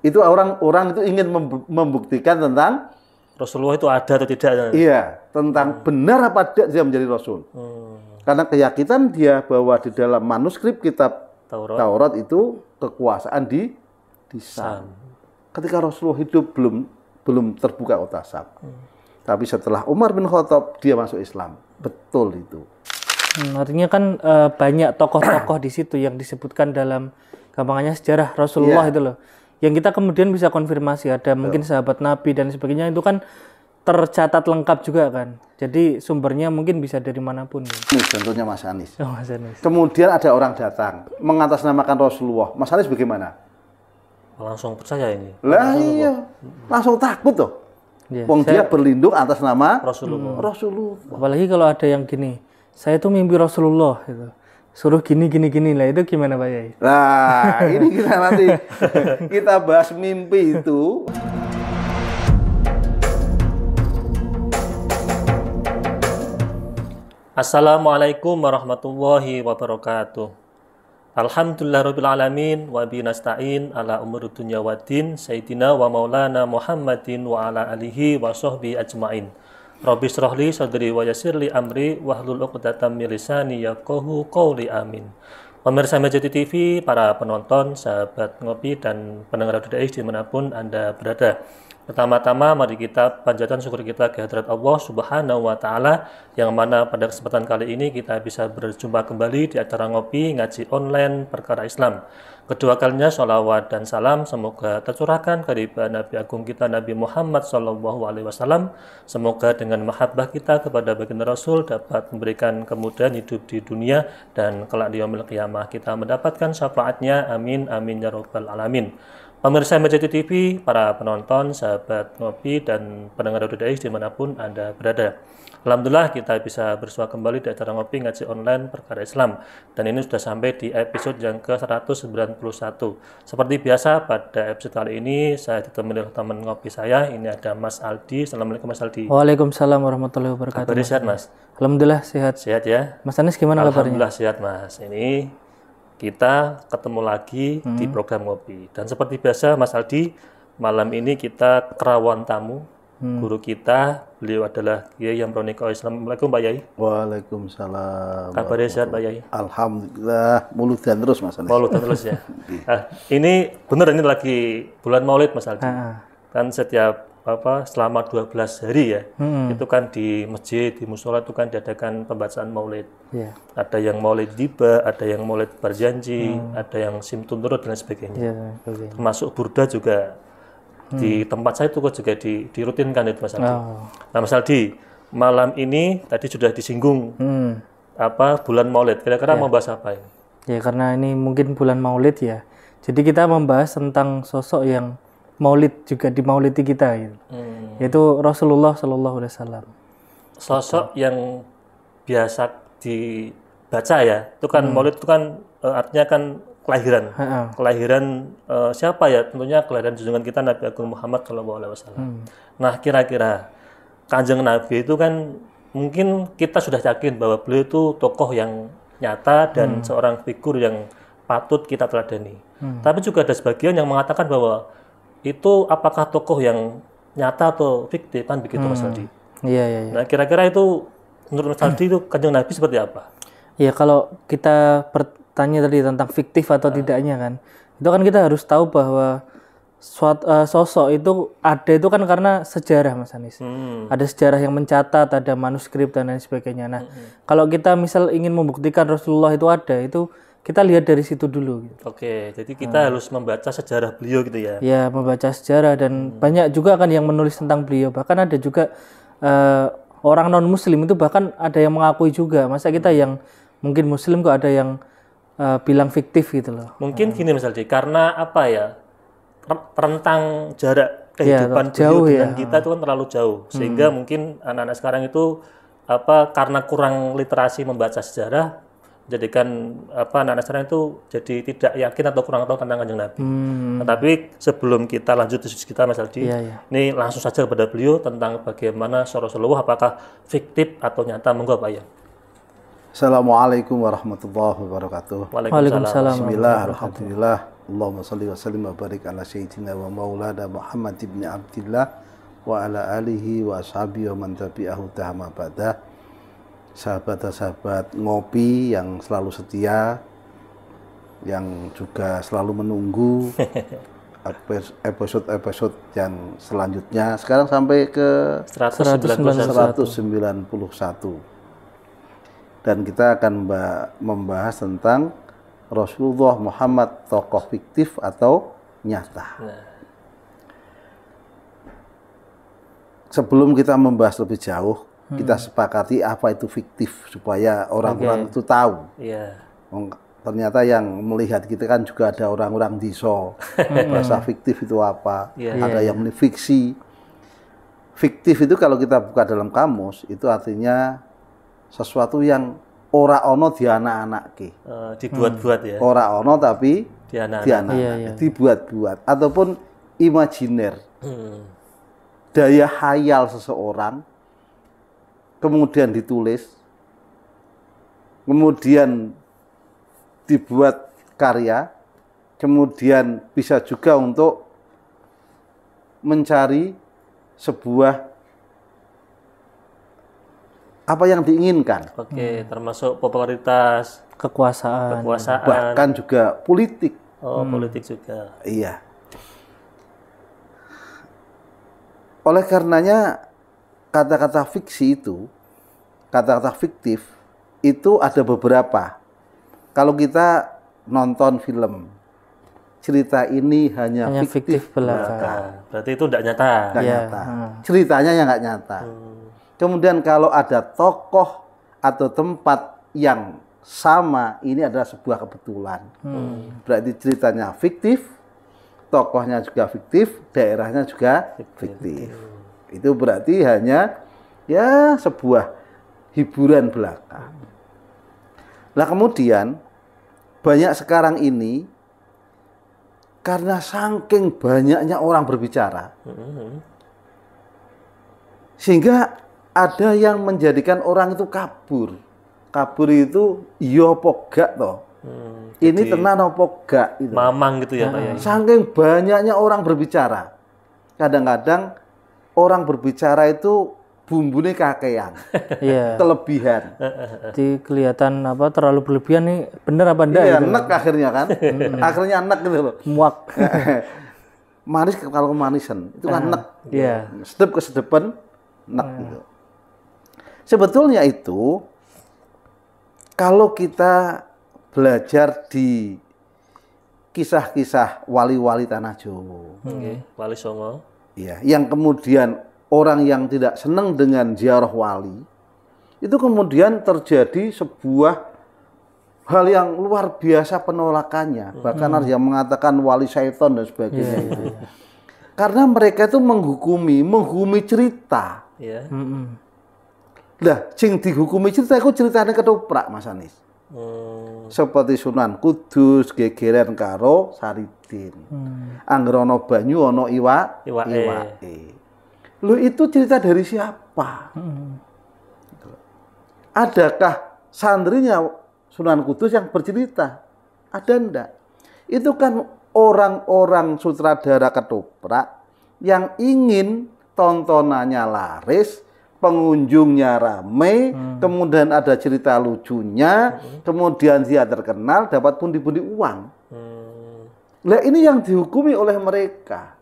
Itu orang-orang itu ingin membuktikan tentang Rasulullah itu ada atau tidak. Iya, tentang hmm. benar apa tidak dia menjadi rasul. Hmm. Karena keyakinan dia bahwa di dalam manuskrip kitab Taurat, Taurat itu kekuasaan di di Sam. Ketika Rasulullah hidup belum belum terbuka otak Sam. Hmm. Tapi setelah Umar bin Khattab dia masuk Islam. Betul itu. Hmm, artinya kan e, banyak tokoh-tokoh di situ yang disebutkan dalam gampangnya sejarah Rasulullah yeah. itu loh yang kita kemudian bisa konfirmasi ada mungkin iya. sahabat Nabi dan sebagainya itu kan tercatat lengkap juga kan. Jadi sumbernya mungkin bisa dari manapun. Ya. Ini contohnya Mas Anies. Oh, Mas Anies. Kemudian ada orang datang mengatasnamakan Rasulullah. Mas Anies bagaimana? Langsung percaya ini. Lah iya. Langsung takut tuh. Ya, Wong saya... dia berlindung atas nama Rasulullah. Rasulullah. Apalagi kalau ada yang gini, saya itu mimpi Rasulullah gitu suruh gini gini gini lah itu gimana Pak Yai? Nah ini kita nanti kita bahas mimpi itu. Assalamualaikum warahmatullahi wabarakatuh. Alhamdulillah rabbil alamin wa bi nasta'in ala umur dunya wa din sayyidina wa maulana Muhammadin wa ala alihi wa sahbihi ajmain. Robis Rohli sadri wa yasirli amri wahlul 'uqdatam min lisani yafqahu qawli amin. Pemirsa Majati TV, para penonton, sahabat ngopi dan pendengar radio Daesh dimanapun Anda berada. Pertama-tama mari kita panjatkan syukur kita kehadirat Allah Subhanahu wa taala yang mana pada kesempatan kali ini kita bisa berjumpa kembali di acara ngopi ngaji online perkara Islam. Kedua kalinya sholawat dan salam semoga tercurahkan kepada Nabi Agung kita Nabi Muhammad Shallallahu Alaihi Wasallam. Semoga dengan mahabbah kita kepada baginda Rasul dapat memberikan kemudahan hidup di dunia dan kelak di yaumil kita mendapatkan syafaatnya. Amin amin ya robbal alamin. Pemirsa MCT TV, para penonton, sahabat ngopi, dan pendengar Dodais dimanapun Anda berada. Alhamdulillah kita bisa bersua kembali di acara ngopi ngaji online perkara Islam dan ini sudah sampai di episode yang ke-191. Seperti biasa pada episode kali ini saya ditemani oleh teman ngopi saya ini ada Mas Aldi. Assalamualaikum Mas Aldi. Waalaikumsalam warahmatullahi wabarakatuh. Kabar sehat Mas? Alhamdulillah sehat. Sehat ya. Mas Anies gimana kabarnya? Alhamdulillah sehat Mas. Ini kita ketemu lagi hmm. di program ngopi dan seperti biasa Mas Aldi malam ini kita kerawan tamu hmm. guru kita. Beliau adalah Kiai yang Proniko Islam. Assalamualaikum Pak Yai. Waalaikumsalam. Kabarnya sehat Pak Yai? Alhamdulillah. Mulut dan terus Mas Aldi. Mulut dan terus ya. nah, ini benar ini lagi bulan maulid Mas Aldi. Kan setiap apa selama 12 hari ya hmm. itu kan di masjid di musola itu kan diadakan pembacaan maulid yeah. ada yang maulid diba ada yang maulid berjanji hmm. ada yang simtun turut dan sebagainya yeah, iya, okay. termasuk burda juga di hmm. tempat saya itu juga di, dirutinkan itu Mas Aldi. Oh. Nah Mas Aldi, malam ini tadi sudah disinggung hmm. apa bulan Maulid. Kira-kira ya. mau bahas apa ini? Ya karena ini mungkin bulan Maulid ya. Jadi kita membahas tentang sosok yang Maulid juga di Maulidi kita gitu. Hmm. Yaitu Rasulullah Shallallahu Alaihi Wasallam. Sosok yang biasa dibaca ya. Itu kan hmm. Maulid itu kan eh, artinya kan kelahiran. uh -huh. Kelahiran uh, siapa ya? Tentunya kelahiran junjungan kita Nabi Agung Muhammad kalau alaihi wasallam. Hmm. Nah, kira-kira Kanjeng Nabi itu kan mungkin kita sudah yakin bahwa beliau itu tokoh yang nyata dan hmm. seorang figur yang patut kita teladani. Hmm. Tapi juga ada sebagian yang mengatakan bahwa itu apakah tokoh yang nyata atau fiktif kan begitu hmm. Mas Aldi. Iya, iya, iya, Nah, kira-kira itu menurut Mas Aldi itu Kanjeng Nabi seperti apa? Ya, kalau kita per tanya tadi tentang fiktif atau uh. tidaknya kan itu kan kita harus tahu bahwa suat, uh, sosok itu ada itu kan karena sejarah Mas Anies hmm. ada sejarah yang mencatat ada manuskrip dan lain sebagainya nah hmm. kalau kita misal ingin membuktikan Rasulullah itu ada itu kita lihat dari situ dulu gitu. oke jadi kita hmm. harus membaca sejarah beliau gitu ya ya membaca sejarah dan hmm. banyak juga kan yang menulis tentang beliau bahkan ada juga uh, orang non muslim itu bahkan ada yang mengakui juga masa kita hmm. yang mungkin muslim kok ada yang Eh, bilang fiktif gitu loh. Mungkin eh. gini gini misalnya karena apa ya rentang jarak iya, kehidupan ya, jauh dengan ya. kita itu kan terlalu jauh hmm. sehingga hmm. mungkin anak-anak sekarang itu apa karena kurang literasi membaca sejarah jadikan apa anak-anak sekarang itu jadi tidak yakin atau kurang tahu tentang kanjeng Nabi. Hmm. Tetapi nah, sebelum kita lanjut diskusi kita Mas Aldi, ya, ya. ini langsung saja kepada beliau tentang bagaimana Rasulullah apakah fiktif atau nyata monggo Pak ya. Assalamualaikum warahmatullahi wabarakatuh. Waalaikumsalam. Bismillah, alhamdulillah. Allahumma salli wa sallim wa barik ala sayyidina wa maulana Muhammad ibn Abdullah wa ala alihi wa ashabihi wa man tabi'ahu tahama badah. Sahabat-sahabat ngopi yang selalu setia, yang juga selalu menunggu episode-episode yang selanjutnya. Sekarang sampai ke 191. 191 dan kita akan membahas tentang Rasulullah Muhammad tokoh fiktif atau nyata. Nah. Sebelum kita membahas lebih jauh, hmm. kita sepakati apa itu fiktif supaya orang-orang okay. itu tahu. Yeah. Ternyata yang melihat kita kan juga ada orang-orang diso. Bahasa fiktif itu apa? Yeah. Ada iya. yang fiksi. Fiktif itu kalau kita buka dalam kamus itu artinya sesuatu yang ora ono di anak-anake. Uh, eh, dibuat-buat ya. Ora ono tapi di anak-anak. Di anak iya, iya. Dibuat-buat ataupun imajiner. Hmm. Daya hayal seseorang kemudian ditulis kemudian dibuat karya kemudian bisa juga untuk mencari sebuah apa yang diinginkan. Oke, hmm. termasuk popularitas, kekuasaan, kekuasaan, bahkan juga politik. Oh, hmm. politik juga. Iya. Oleh karenanya kata-kata fiksi itu, kata-kata fiktif itu ada beberapa. Kalau kita nonton film cerita ini hanya, hanya fiktif, fiktif belaka. Berarti itu tidak nyata. Tidak yeah. nyata. Hmm. Ceritanya yang nggak nyata. Hmm. Kemudian kalau ada tokoh atau tempat yang sama, ini adalah sebuah kebetulan. Hmm. Berarti ceritanya fiktif, tokohnya juga fiktif, daerahnya juga fiktif. fiktif. Itu berarti hanya ya sebuah hiburan belaka. Nah kemudian banyak sekarang ini karena saking banyaknya orang berbicara, hmm. sehingga ada yang menjadikan orang itu kabur. Kabur itu yo iya pogak toh. Hmm, ini tenan apa gak? itu. Mamang gitu ya, nah, Pak ya. Nah, saking banyaknya orang berbicara. Kadang-kadang orang berbicara itu bumbunya kakean. Iya. kelebihan. Jadi kelihatan apa terlalu berlebihan nih bener apa enggak Iya, gitu. nek akhirnya kan. akhirnya nek gitu loh. Muak. Manis kalau kemanisan itu kan nah, nek. Iya. Sedep ke sedepan nek iya. gitu. Sebetulnya itu kalau kita belajar di kisah-kisah wali-wali tanah Jawa. Hmm. Wali Songo. Iya, yang kemudian orang yang tidak senang dengan ziarah wali itu kemudian terjadi sebuah hal yang luar biasa penolakannya. Hmm. Bahkan harus ada yang mengatakan wali syaiton dan sebagainya yeah, iya, iya. Karena mereka itu menghukumi, menghukumi cerita. Yeah. Hmm, lah, sing dihukumi cerita iku ceritane ketoprak Mas Anies. Hmm. Seperti Sunan Kudus gegeran karo Saridin. Hmm. Banyu, Ono iwa Iwa, -e. Iwa -e. Lu itu cerita dari siapa? Hmm. Adakah santrinya Sunan Kudus yang bercerita? Ada ndak? Itu kan orang-orang sutradara ketoprak yang ingin tontonannya laris, pengunjungnya ramai, hmm. kemudian ada cerita lucunya, hmm. kemudian dia terkenal, dapat pundi-pundi uang. Hmm. Nah ini yang dihukumi oleh mereka.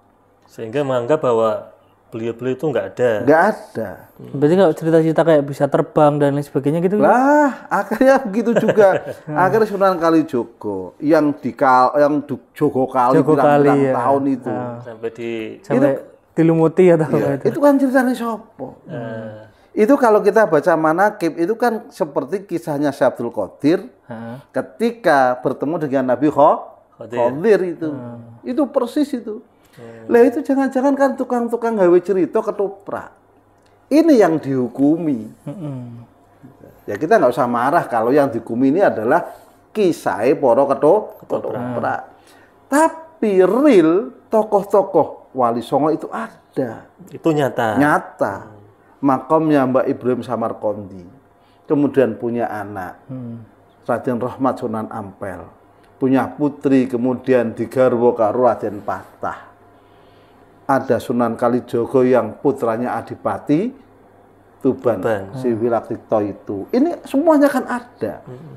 Sehingga menganggap bahwa beliau-beliau itu nggak ada. Nggak ada. Hmm. Berarti kalau cerita-cerita kayak bisa terbang dan lain sebagainya gitu? Lah, akhirnya begitu juga. akhirnya Sunan Kalijogo yang di yang Joko Kali Jogo bilang, ya. tahun itu. Ah. Sampai di sampai itu, Dilumuti ya tahu ya. itu. Itu kan ceritanya sopo. Hmm. Eh. Itu kalau kita baca manakib itu kan seperti kisahnya Syabdul Qadir hmm. ketika bertemu dengan Nabi Khadir, Khadir itu. Hmm. Itu persis itu. Hmm. itu jangan-jangan kan tukang-tukang gawe cerita ketoprak. Ini yang dihukumi. Hmm. Ya kita nggak usah marah kalau yang dihukumi ini adalah kisah poro keto ketoprak. ketoprak. Tapi real tokoh-tokoh Wali Songo itu ada. Itu nyata. Nyata. Makomnya Mbak Ibrahim Samarkondi. Kemudian punya anak. Hmm. Raden Rahmat Sunan Ampel. Punya putri kemudian digarwo karo Raden Patah. Ada Sunan Kalijogo yang putranya Adipati Tuban, Tuban. si wilatikto itu. Ini semuanya kan ada. Hmm.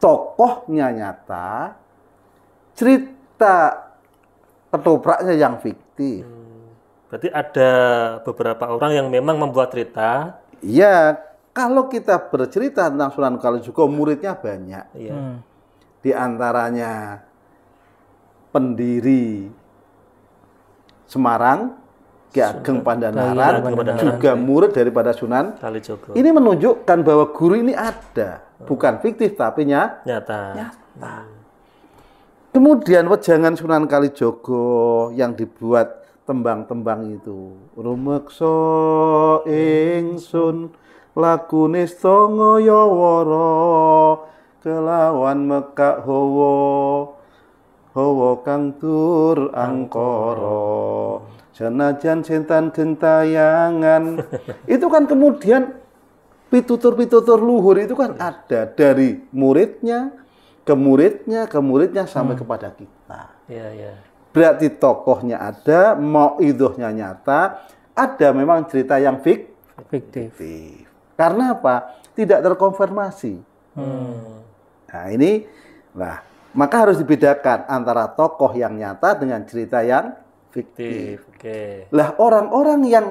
Tokohnya nyata, cerita ketopraknya yang fiktif. Hmm. Berarti ada beberapa orang yang memang membuat cerita. Iya, kalau kita bercerita tentang Sunan Kalijogo, muridnya banyak. Iya. Hmm. Di antaranya pendiri Semarang, Ki Ageng Pandanaran, juga iya. murid daripada Sunan Kalijogo. Ini menunjukkan bahwa guru ini ada, bukan fiktif tapi nyata. Nyata. nyata. Kemudian wejangan Sunan Kalijogo yang dibuat tembang-tembang itu. Rumekso ingsun lakune stanga yoworo kelawan mekak hawa hawa kang tur angkoro Senajan sentan gentayangan. itu kan kemudian pitutur-pitutur luhur itu kan ada dari muridnya, ke muridnya, ke muridnya sampai hmm. kepada kita. Ya, ya. Berarti tokohnya ada, mau idohnya nyata, ada memang cerita yang fik fiktif. fiktif. Karena apa? Tidak terkonfirmasi. Hmm. Nah ini, nah maka harus dibedakan antara tokoh yang nyata dengan cerita yang fiktif. fiktif. Okay. Lah orang-orang yang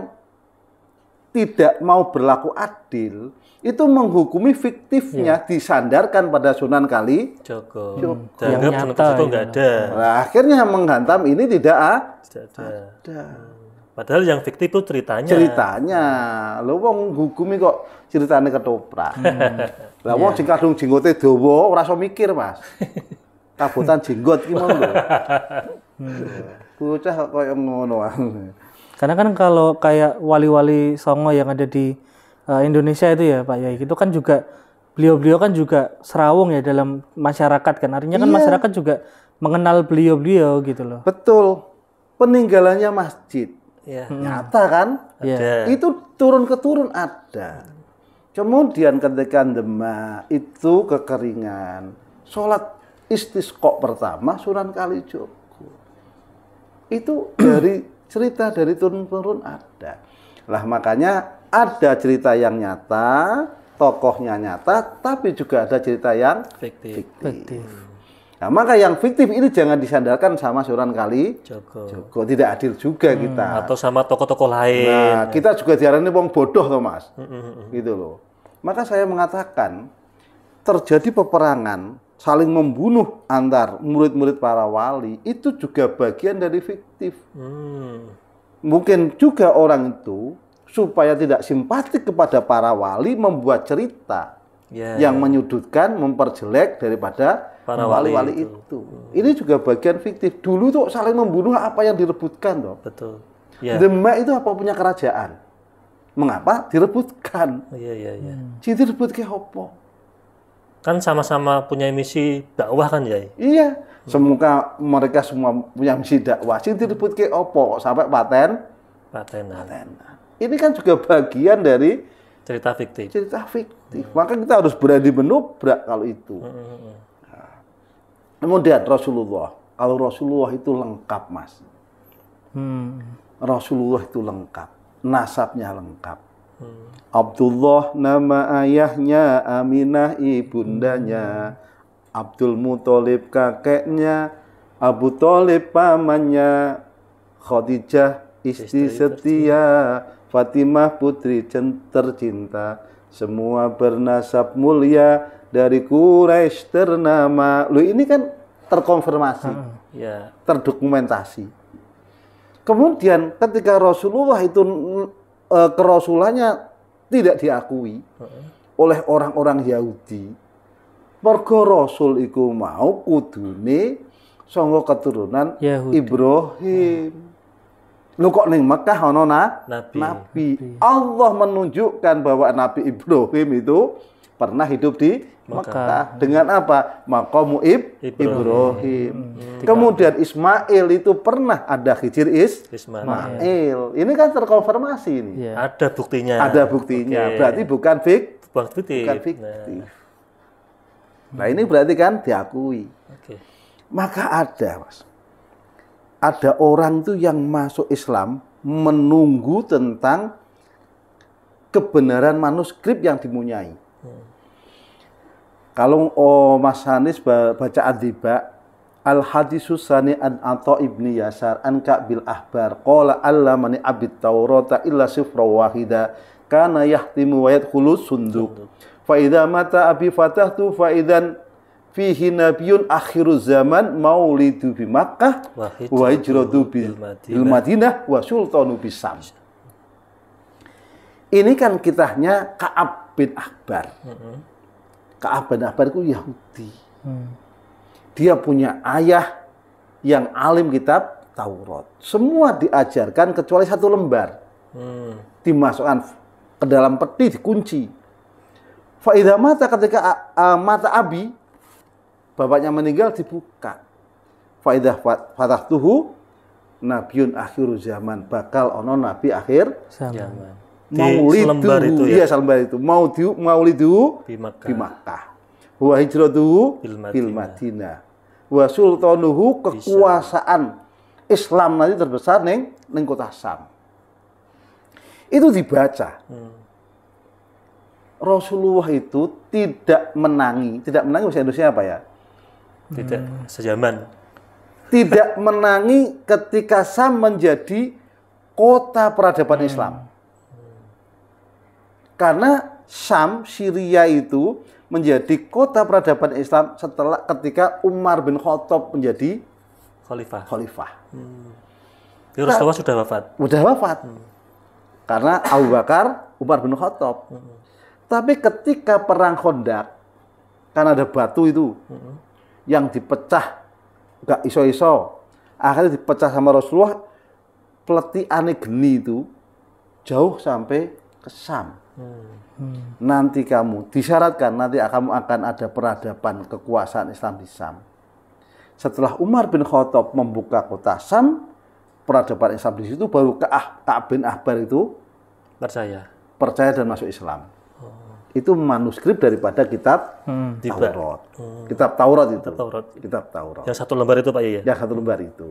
tidak mau berlaku adil, itu menghukumi fiktifnya ya. disandarkan pada Sunan Kali Joko. Joko. Yang Joko. nyata Joko ya. ada. Nah, akhirnya menghantam ini tidak, tidak ada. ada. Padahal yang fiktif itu ceritanya. Ceritanya. loh, wong hukumi kok ceritanya ketoprak. Lah wong yeah. Hmm. Iya. sing kadung jenggote dawa ora mikir, Mas. Kabutan jenggot ki mau lho. Hmm. Bocah kok ngono. Karena kan kalau kayak wali-wali Songo yang ada di uh, Indonesia itu ya Pak Yai, itu kan juga beliau-beliau kan juga serawung ya dalam masyarakat kan. Artinya kan iya. masyarakat juga mengenal beliau-beliau gitu loh. Betul. Peninggalannya masjid. Ya. Nyata kan? Ya. Itu turun ke turun ada. Kemudian ketika demam itu kekeringan. Sholat istisqo pertama Sunan Kalijogo. Itu dari cerita dari turun-turun ada. Lah makanya ada cerita yang nyata, tokohnya nyata, tapi juga ada cerita yang fiktif. fiktif. fiktif. Nah, maka yang fiktif ini jangan disandarkan sama Suran Kali Joko. Joko. Tidak adil juga hmm, kita. Atau sama tokoh-tokoh lain. Nah, kita juga diarani wong bodoh loh Mas. Hmm, hmm, hmm, hmm. Gitu loh. Maka saya mengatakan terjadi peperangan saling membunuh antar murid-murid para wali itu juga bagian dari fiktif. Hmm. Mungkin juga orang itu supaya tidak simpatik kepada para wali membuat cerita yeah, ya. yang menyudutkan, memperjelek daripada para wali-wali itu. itu. Hmm. Ini juga bagian fiktif. Dulu tuh saling membunuh apa yang direbutkan toh. Betul. Yeah. Ya. Demak itu apa punya kerajaan. Mengapa direbutkan? Oh, iya iya iya. Jadi direbut ke opo? Kan sama-sama punya misi dakwah kan, ya Iya. Semoga mereka semua punya misi dakwah. Sing ke opo sampai paten? Paten. Paten. Ini kan juga bagian dari cerita fiktif. Cerita fiktif. Hmm. Maka kita harus berani menubrak kalau itu. Hmm. Nah. Kemudian Rasulullah. Kalau Rasulullah itu lengkap, Mas. Hmm. Rasulullah itu lengkap. Nasabnya lengkap Abdullah nama ayahnya, Aminah ibundanya, Abdul Muthalib kakeknya, Abu Thalib pamannya, Khadijah istri setia, Fatimah putri tercinta, semua bernasab mulia dari Quraisy ternama. Lu ini kan terkonfirmasi, hmm, ya. terdokumentasi. Kemudian ketika Rasulullah itu uh, kerasulannya tidak diakui oleh orang-orang Yahudi. Mergo rasul iku mau kudune sanggo keturunan Yahudi. Ibrahim. Lu kok ning Mekah ana na? Nabi. Nabi. Allah menunjukkan bahwa Nabi Ibrahim itu pernah hidup di maka dengan apa makomu ib Ibrahim, Ibrahim. Hmm. Hmm. kemudian Ismail itu pernah ada hijir is Ismail ini kan terkonfirmasi ini ya. ada buktinya ada buktinya okay. berarti bukan fik bukan fiktif, bukan fiktif. Nah. nah ini berarti kan diakui okay. maka ada mas ada orang tuh yang masuk Islam menunggu tentang kebenaran manuskrip yang hmm. Kalau oh, Mas Hanis baca adiba Al hadisus sani an Atta ibni Yasar an Ka'bil Ahbar qala mani abid Taurata illa sifra wahida kana yahtimu wa yadkhulu sunduk fa idza mata abi fatahtu fa idzan fihi nabiyun akhiruz zaman maulidu bi Makkah wa hijratu bil Madinah wa sultanu sam Ini kan kitahnya Ka'ab bin Ahbar. Mm -hmm keaban abad itu Yahudi. Hmm. Dia punya ayah yang alim kitab Taurat. Semua diajarkan kecuali satu lembar. Hmm. Dimasukkan ke dalam peti, dikunci. Faidah mata ketika uh, mata abi, bapaknya meninggal dibuka. Faidah fatah tuhu, nabiun akhir zaman. Bakal ono nabi akhir zaman Maulidu. Selembar itu ya. Iya, selembar itu. Mau mau di Makkah. Di Makkah. Wa hijratuhu fil Madinah. Wa sultanuhu kekuasaan Islam nanti terbesar neng neng kota Sam. Itu dibaca. Hmm. Rasulullah itu tidak menangi, tidak menangi bahasa Indonesia apa ya? Tidak sejaman. Tidak menangi ketika Sam menjadi kota peradaban hmm. Islam. Karena Syam, Syria itu menjadi kota peradaban Islam setelah ketika Umar bin Khattab menjadi khalifah. Khalifah. Hmm. Ya, Rasulullah sudah wafat. Sudah wafat. Hmm. Karena Abu Bakar, Umar bin Khattab. Hmm. Tapi ketika perang Khandaq karena ada batu itu hmm. yang dipecah gak iso-iso. Akhirnya dipecah sama Rasulullah peleti aneh geni itu jauh sampai ke Sam. Hmm. Nanti kamu disyaratkan nanti kamu akan ada peradaban kekuasaan Islam di Sam. Setelah Umar bin Khattab membuka kota Sam, peradaban Islam di situ baru ah, Ka bin Ahbar itu percaya percaya dan masuk Islam. Oh. Itu manuskrip daripada kitab hmm, Taurat. Hmm. Kitab Taurat itu. Kitab Taurat. Kitab Taurat. Yang satu lembar itu Pak ya? Yang satu lembar itu.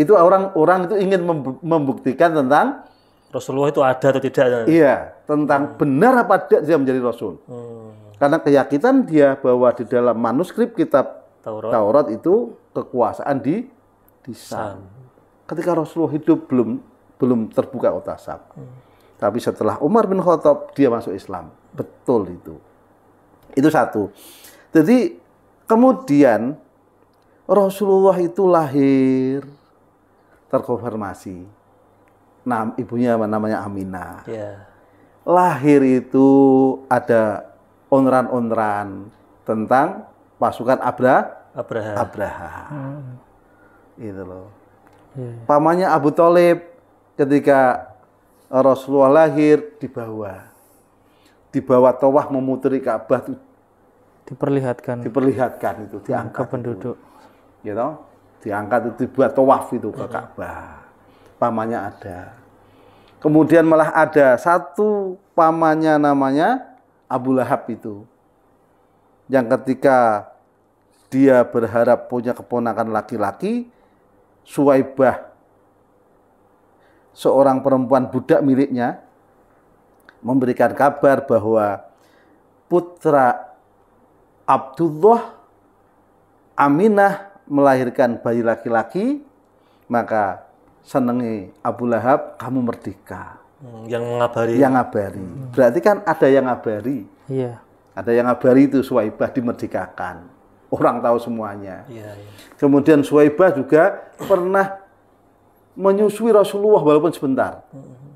Itu orang-orang itu ingin membuktikan tentang Rasulullah itu ada atau tidak? Iya, tentang hmm. benar apa tidak dia menjadi rasul. Hmm. Karena keyakinan dia bahwa di dalam manuskrip kitab Taurat, Taurat itu kekuasaan di di Sam. Ketika Rasulullah hidup belum belum terbuka otak Sam. Hmm. Tapi setelah Umar bin Khattab dia masuk Islam. Betul itu. Itu satu. Jadi kemudian Rasulullah itu lahir terkonfirmasi nah, ibunya namanya Aminah. Yeah. Lahir itu ada onran-onran tentang pasukan Abra Abraha. Abraha. Hmm. Itu loh. Yeah. Pamannya Abu Talib ketika Rasulullah lahir dibawa dibawa towah memutri Ka'bah itu diperlihatkan diperlihatkan itu diangkat ke penduduk itu. you know diangkat itu dibuat towaf itu ke iya. Ka'bah pamannya ada. Kemudian malah ada satu pamannya namanya Abu Lahab itu. Yang ketika dia berharap punya keponakan laki-laki, Suwaibah, seorang perempuan budak miliknya, memberikan kabar bahwa putra Abdullah Aminah melahirkan bayi laki-laki, maka senengi Abu Lahab kamu merdeka hmm, yang ngabari yang ngabari hmm. berarti kan ada yang ngabari iya ada yang ngabari itu Suwaibah dimerdekakan orang tahu semuanya iya, iya. kemudian Suwaibah juga pernah menyusui Rasulullah walaupun sebentar hmm.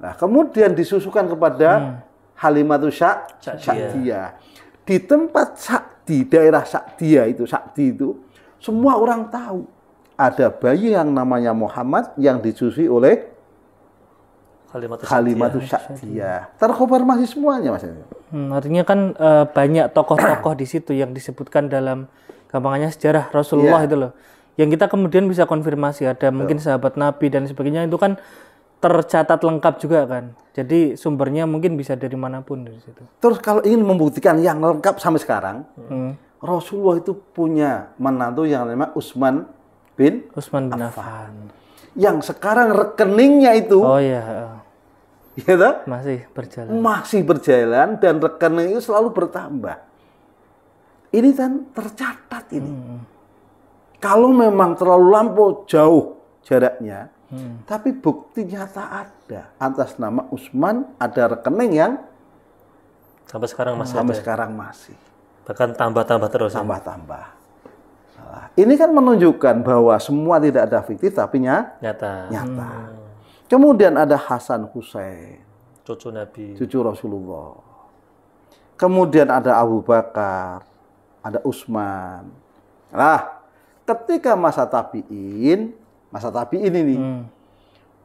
nah kemudian disusukan kepada hmm. Halimatu Syak Syakdia di tempat Sakti daerah Saktia itu Syakdi itu semua orang tahu ada bayi yang namanya Muhammad yang disusui oleh kalimat Syadiyah. Terkonfirmasi semuanya Mas. Hmm, artinya kan e, banyak tokoh-tokoh di situ yang disebutkan dalam gampangnya sejarah Rasulullah yeah. itu loh. Yang kita kemudian bisa konfirmasi ada Betul. mungkin sahabat Nabi dan sebagainya itu kan tercatat lengkap juga kan. Jadi sumbernya mungkin bisa dari manapun dari situ. Terus kalau ingin membuktikan yang lengkap sampai sekarang, hmm. Rasulullah itu punya menantu yang namanya Utsman bin Usman bin Affan. Yang sekarang rekeningnya itu Oh iya. Ya toh? Masih berjalan. Masih berjalan dan rekening itu selalu bertambah. Ini kan tercatat ini. Hmm. Kalau memang terlalu lampau jauh jaraknya, hmm. tapi bukti nyata ada atas nama Usman ada rekening yang sampai sekarang masih sampai ada. Ya? sekarang masih bahkan tambah-tambah terus ya? tambah-tambah masalah. Ini kan menunjukkan bahwa semua tidak ada fiktif tapi nyata. Nyata. Hmm. Kemudian ada Hasan Husain, cucu Nabi, cucu Rasulullah. Kemudian ada Abu Bakar, ada Usman. Nah, ketika masa tabiin, masa tabiin ini hmm.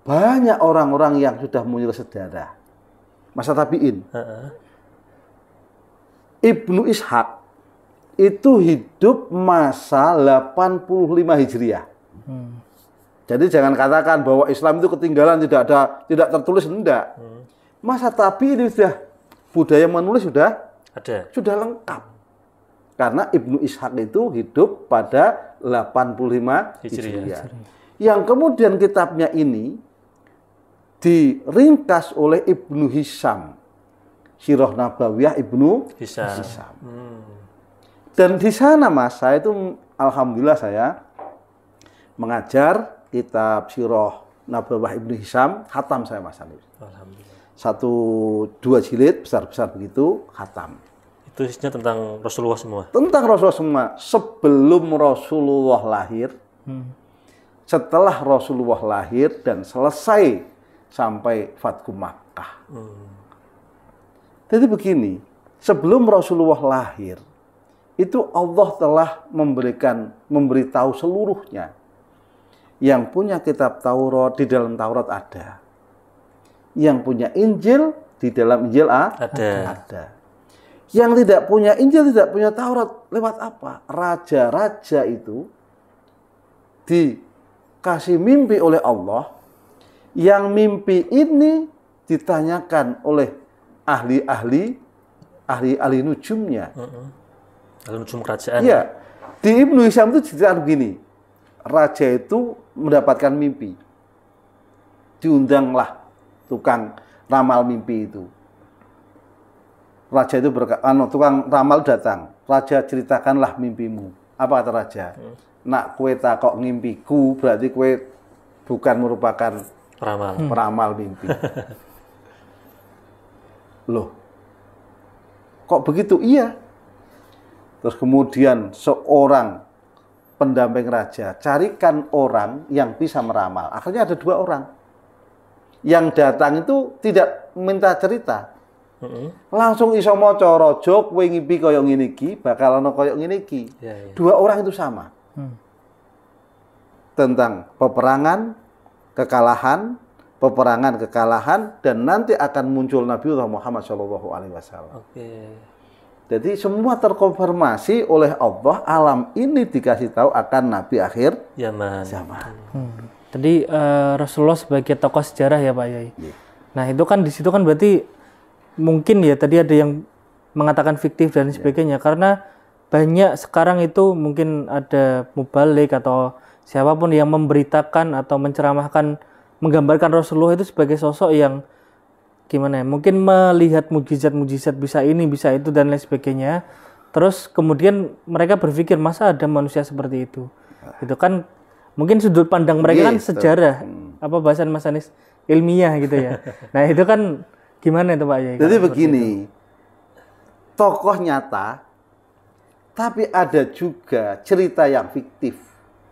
banyak orang-orang yang sudah muncul sedara. Masa tabiin. Uh -uh. Ibnu Ishaq itu hidup masa 85 Hijriah. Hmm. Jadi jangan katakan bahwa Islam itu ketinggalan tidak ada tidak tertulis tidak. Hmm. Masa tapi ini sudah budaya menulis sudah ada. Sudah lengkap. Karena Ibnu Ishaq itu hidup pada 85 Hijriah. Hijriah. Yang kemudian kitabnya ini diringkas oleh Ibnu Hisam. Sirah Nabawiyah Ibnu Hisam. Hisam. Hmm. Dan di sana Mas, saya itu alhamdulillah saya mengajar kitab Sirah Nabawah Ibnu Hisam, khatam saya Mas Anif. Satu dua jilid besar-besar begitu, khatam. Itu isinya tentang Rasulullah semua. Tentang Rasulullah semua. Sebelum Rasulullah lahir, hmm. setelah Rasulullah lahir dan selesai sampai Fatku Makkah. Hmm. Jadi begini, sebelum Rasulullah lahir, itu Allah telah memberikan memberitahu seluruhnya. Yang punya kitab Taurat di dalam Taurat ada. Yang punya Injil di dalam Injil ada. ada. ada. Yang tidak punya Injil tidak punya Taurat lewat apa? Raja-raja itu dikasih mimpi oleh Allah. Yang mimpi ini ditanyakan oleh ahli-ahli ahli-ahli nujumnya. Uh -uh Mencium kerajaan. Iya. Di Ibnu Hisham itu cerita begini. Raja itu mendapatkan mimpi. Diundanglah tukang ramal mimpi itu. Raja itu berkata, anu, tukang ramal datang. Raja ceritakanlah mimpimu. Apa kata raja? Hmm. Nak kue takok ngimpiku, berarti kue bukan merupakan ramal hmm. mimpi. Loh, kok begitu? Iya, Terus kemudian seorang pendamping raja, carikan orang yang bisa meramal. Akhirnya ada dua orang. Yang datang itu tidak minta cerita. Langsung iso moco rojo, kue ngipi koyok nginiki, bakal ya, ya. Dua orang itu sama. Hmm. Tentang peperangan, kekalahan, peperangan kekalahan dan nanti akan muncul Nabi Muhammad saw. Oke. Okay. Jadi semua terkonfirmasi oleh Allah alam ini dikasih tahu akan Nabi akhir zaman. zaman. Hmm. Jadi uh, Rasulullah sebagai tokoh sejarah ya Pak Yai. Yeah. Nah itu kan di situ kan berarti mungkin ya tadi ada yang mengatakan fiktif dan iya. sebagainya yeah. karena banyak sekarang itu mungkin ada mubalik atau siapapun yang memberitakan atau menceramahkan menggambarkan Rasulullah itu sebagai sosok yang gimana ya mungkin melihat mujizat-mujizat bisa ini bisa itu dan lain sebagainya terus kemudian mereka berpikir masa ada manusia seperti itu itu kan mungkin sudut pandang mereka yeah, kan sejarah hmm. apa bahasan Mas Anies ilmiah gitu ya nah itu kan gimana itu Pak Yai jadi begini tokoh nyata tapi ada juga cerita yang fiktif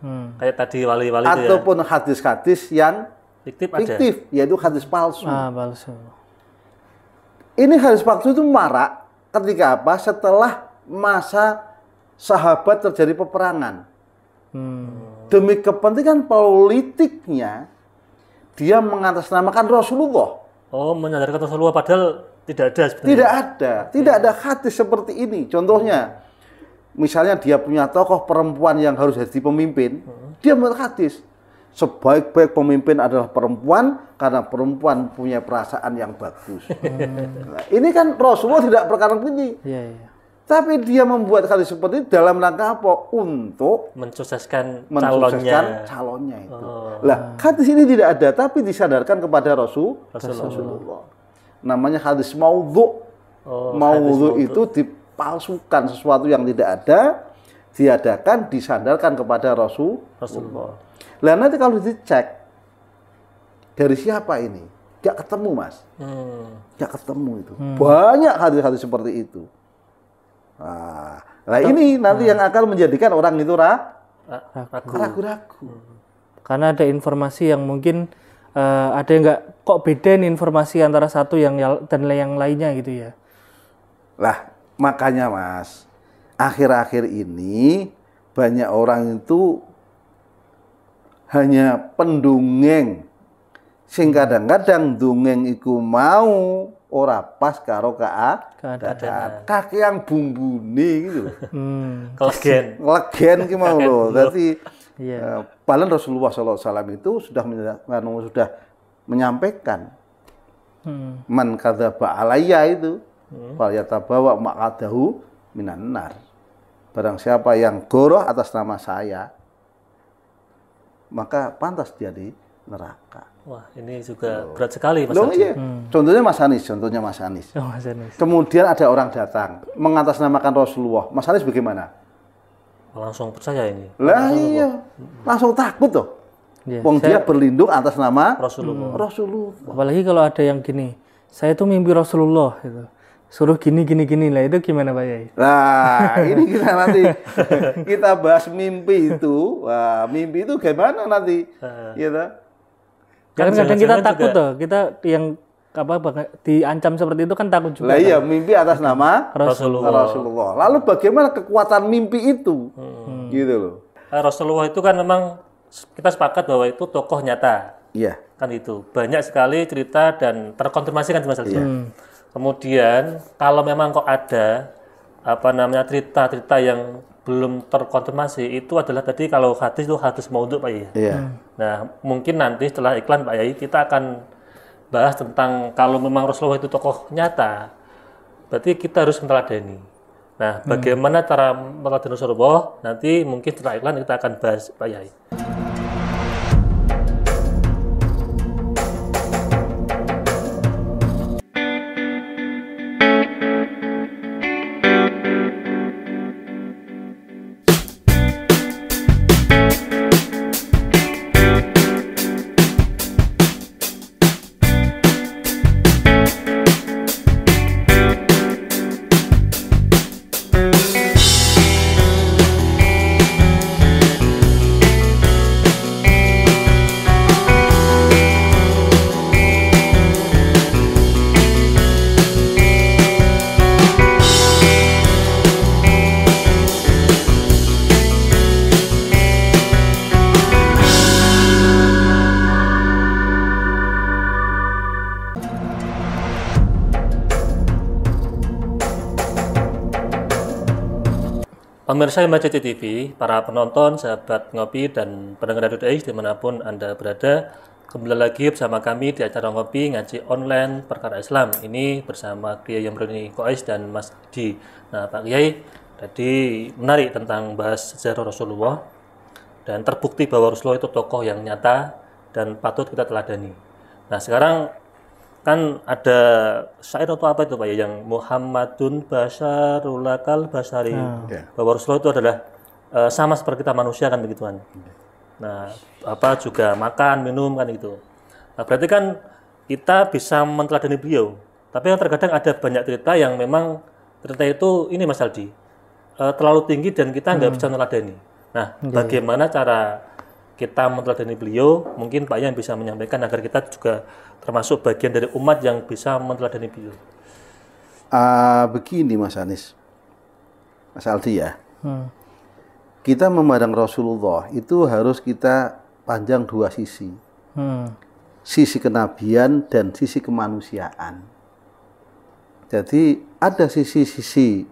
hmm. kayak tadi wali-wali ya? ataupun hadis-hadis yang fiktif, fiktif yaitu hadis palsu ah, palsu ini harus waktu itu marak ketika apa? Setelah masa sahabat terjadi peperangan. Hmm. Demi kepentingan politiknya, dia mengatasnamakan Rasulullah. Oh, menyadarkan Rasulullah padahal tidak ada sebenarnya. Tidak ada. Tidak hmm. ada hadis seperti ini. Contohnya, misalnya dia punya tokoh perempuan yang harus jadi pemimpin, hmm. dia menurut hadis sebaik-baik pemimpin adalah perempuan karena perempuan punya perasaan yang bagus. Hmm. Nah, ini kan Rasulullah tidak perkara ini. Ya, ya. Tapi dia membuat hal seperti itu dalam rangka apa? Untuk mensukseskan, calonnya. calonnya itu. Oh. Lah, hadis ini tidak ada tapi disadarkan kepada Rasul Rasulullah. Rasulullah. Namanya hadis maudhu. Oh, maudhu itu dipalsukan sesuatu yang tidak ada diadakan disandarkan kepada Rasul Rasulullah. Lah nanti kalau dicek dari siapa ini, gak ketemu mas, hmm. gak ketemu itu. Hmm. Banyak hadis-hadis seperti itu. Nah, nah ini nanti hmm. yang akan menjadikan orang itu ra ragu-ragu. Hmm. Karena ada informasi yang mungkin uh, ada yang gak kok beda nih informasi antara satu yang dan yang lainnya gitu ya. Lah makanya mas, akhir-akhir ini banyak orang itu hanya pendungeng, sing kadang-kadang dungeng iku mau ora pas karo ka kaki yang bumbuni gitu hmm. legen legen ki mau lho dadi yeah. Iya. uh, Rasulullah SAW itu sudah sudah menyampaikan hmm. man kadzaba alayya itu hmm. fal yatabawa maqadahu minan nar barang siapa yang goroh atas nama saya maka pantas dia di neraka. Wah, ini juga gitu. berat sekali Mas. Loh, iya. hmm. Contohnya Mas Anies, contohnya Mas Anies. Oh, Mas Anies. Kemudian ada orang datang mengatasnamakan Rasulullah. Mas Anies bagaimana? Oh, langsung percaya ini. Lah iya. Langsung takut tuh. Yeah. Wong saya... dia berlindung atas nama Rasulullah. Rasulullah. Apalagi kalau ada yang gini, saya itu mimpi Rasulullah gitu suruh gini gini gini lah itu gimana pak Yai? Nah ini kita nanti kita bahas mimpi itu, Wah, mimpi itu gimana nanti, iya gitu. Ya Karena kan kadang kita takut juga. tuh, kita yang apa diancam seperti itu kan takut juga. Lah iya mimpi atas nama Rasulullah. Rasulullah. Lalu bagaimana kekuatan mimpi itu, hmm. gitu loh. Nah, Rasulullah itu kan memang kita sepakat bahwa itu tokoh nyata. Iya. Kan itu banyak sekali cerita dan terkonfirmasi kan mas Iya. Hmm Kemudian kalau memang kok ada apa namanya cerita-cerita yang belum terkonfirmasi itu adalah tadi kalau hadis itu hadis maudhu Pak Yai. Iya. Hmm. Nah, mungkin nanti setelah iklan Pak Yai kita akan bahas tentang kalau memang Rasulullah itu tokoh nyata, berarti kita harus meneladani. Nah, hmm. bagaimana hmm. cara meneladani Rasulullah? Nanti mungkin setelah iklan kita akan bahas Pak Yai. Pemirsa Imaj TV, para penonton, sahabat ngopi, dan pendengar Radio Dais dimanapun Anda berada, kembali lagi bersama kami di acara ngopi ngaji online perkara Islam. Ini bersama Kiai berani Kois dan Mas Di. Nah Pak Kiai, tadi menarik tentang bahas sejarah Rasulullah dan terbukti bahwa Rasulullah itu tokoh yang nyata dan patut kita teladani. Nah sekarang kan ada syair atau apa itu Pak ya yang Muhammadun basarulakal basari hmm. bahwa Rasulullah itu adalah uh, sama seperti kita manusia kan begituan. Nah, apa juga makan, minum kan gitu. Nah, berarti kan kita bisa menteladani beliau. Tapi yang terkadang ada banyak cerita yang memang cerita itu ini Mas Aldi uh, terlalu tinggi dan kita nggak hmm. bisa menteladani Nah, okay. bagaimana cara kita menteladani beliau, mungkin Pak Yan bisa menyampaikan agar kita juga termasuk bagian dari umat yang bisa menteladani beliau. Uh, begini Mas Anies, Mas Aldi ya, hmm. kita memandang Rasulullah itu harus kita panjang dua sisi, hmm. sisi kenabian dan sisi kemanusiaan. Jadi ada sisi-sisi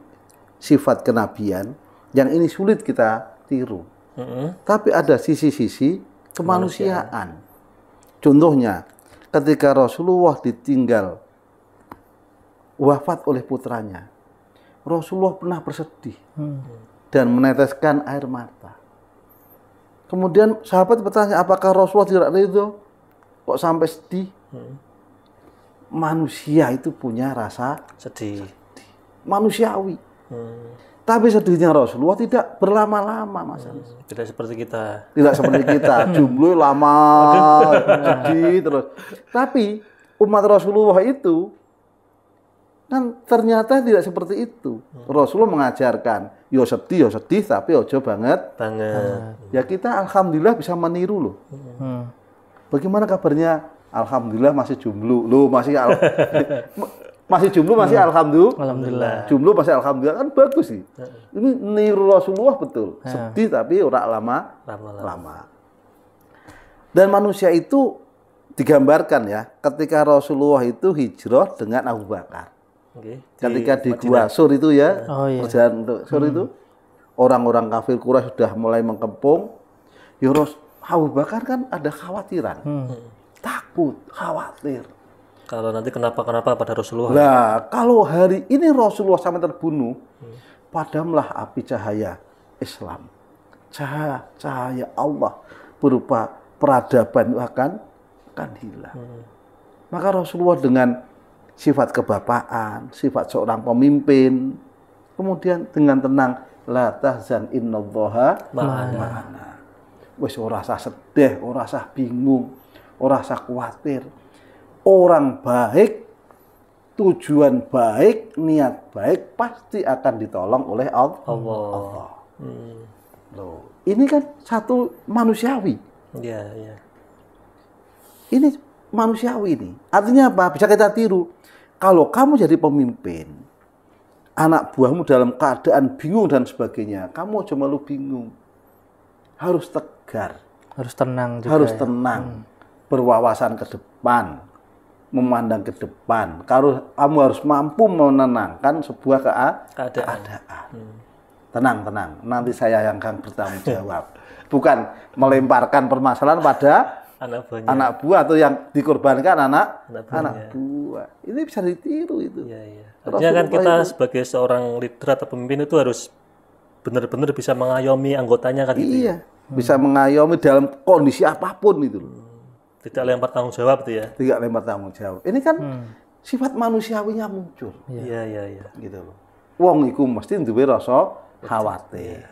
sifat kenabian yang ini sulit kita tiru tapi ada sisi-sisi kemanusiaan. Manusia. Contohnya, ketika Rasulullah ditinggal wafat oleh putranya, Rasulullah pernah bersedih hmm. dan meneteskan air mata. Kemudian sahabat bertanya, apakah Rasulullah tidak ridho? Kok sampai sedih? Hmm. Manusia itu punya rasa sedih. sedih. Manusiawi. Hmm. Tapi sedihnya Rasulullah tidak berlama-lama, Mas Anies. Tidak seperti kita. Tidak seperti kita. Jumlah lama, jadi terus. Tapi umat Rasulullah itu kan ternyata tidak seperti itu. Rasulullah mengajarkan, yo ya sedih, yo ya sedih, tapi ojo banget. Banget. Ya kita alhamdulillah bisa meniru loh. Hmm. Bagaimana kabarnya? Alhamdulillah masih jomblo. Loh, masih al Masih jumlu masih hmm. alhamdulillah. Alhamdulillah. Jumlu masih alhamdulillah kan bagus sih. Hmm. Ini niru Rasulullah betul. Hmm. Sedih tapi ora lama, lama lama. Dan manusia itu digambarkan ya ketika Rasulullah itu hijrah dengan Abu Bakar. Okay. Ketika di, di Gua Sur itu ya, hmm. oh, iya. perjalanan untuk Sur hmm. itu orang-orang kafir Quraisy sudah mulai mengkempung Yoros ya Abu Bakar kan ada khawatiran. Hmm. Takut, khawatir kalau nanti kenapa-kenapa pada Rasulullah. Nah, kalau hari ini Rasulullah sama terbunuh, hmm. padamlah api cahaya Islam. Cahaya, cahaya Allah berupa peradaban akan akan hilang. Hmm. Maka Rasulullah dengan sifat kebapaan, sifat seorang pemimpin, kemudian dengan tenang la tahzan innallaha ma'ana. Wis orang usah sedih, ora bingung, orang khawatir. khawatir orang baik, tujuan baik, niat baik pasti akan ditolong oleh Allah. Allah. Hmm. Loh, ini kan satu manusiawi. Iya, iya. Ini manusiawi ini. Artinya apa? Bisa kita tiru. Kalau kamu jadi pemimpin, anak buahmu dalam keadaan bingung dan sebagainya, kamu cuma lu bingung. Harus tegar. Harus tenang juga. Harus ya. tenang. Ya. Hmm berwawasan ke depan memandang ke depan. kamu harus mampu menenangkan sebuah kea keadaan. keadaan. Hmm. Tenang, tenang. Nanti saya yang akan bertanggung jawab. Bukan melemparkan permasalahan pada anak buah, anak buah atau yang dikorbankan anak anak Anak buah. Ini bisa ditiru itu. Ya, ya. Artinya kan kita itu. sebagai seorang leader atau pemimpin itu harus benar-benar bisa mengayomi anggotanya kan gitu ya? iya, gitu. Iya. Hmm. Bisa mengayomi dalam kondisi apapun itu Hmm tidak lempar tanggung jawab itu ya. Tidak lempar tanggung jawab. Ini kan hmm. sifat manusiawinya muncul. Iya, iya, iya. iya. Gitu loh. Wong iku mesti duwe rasa khawatir. Iya.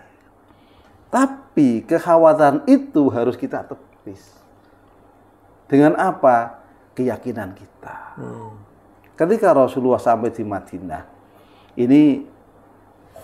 Tapi kekhawatiran itu harus kita tepis. Dengan apa? Keyakinan kita. Hmm. Ketika Rasulullah sampai di Madinah, ini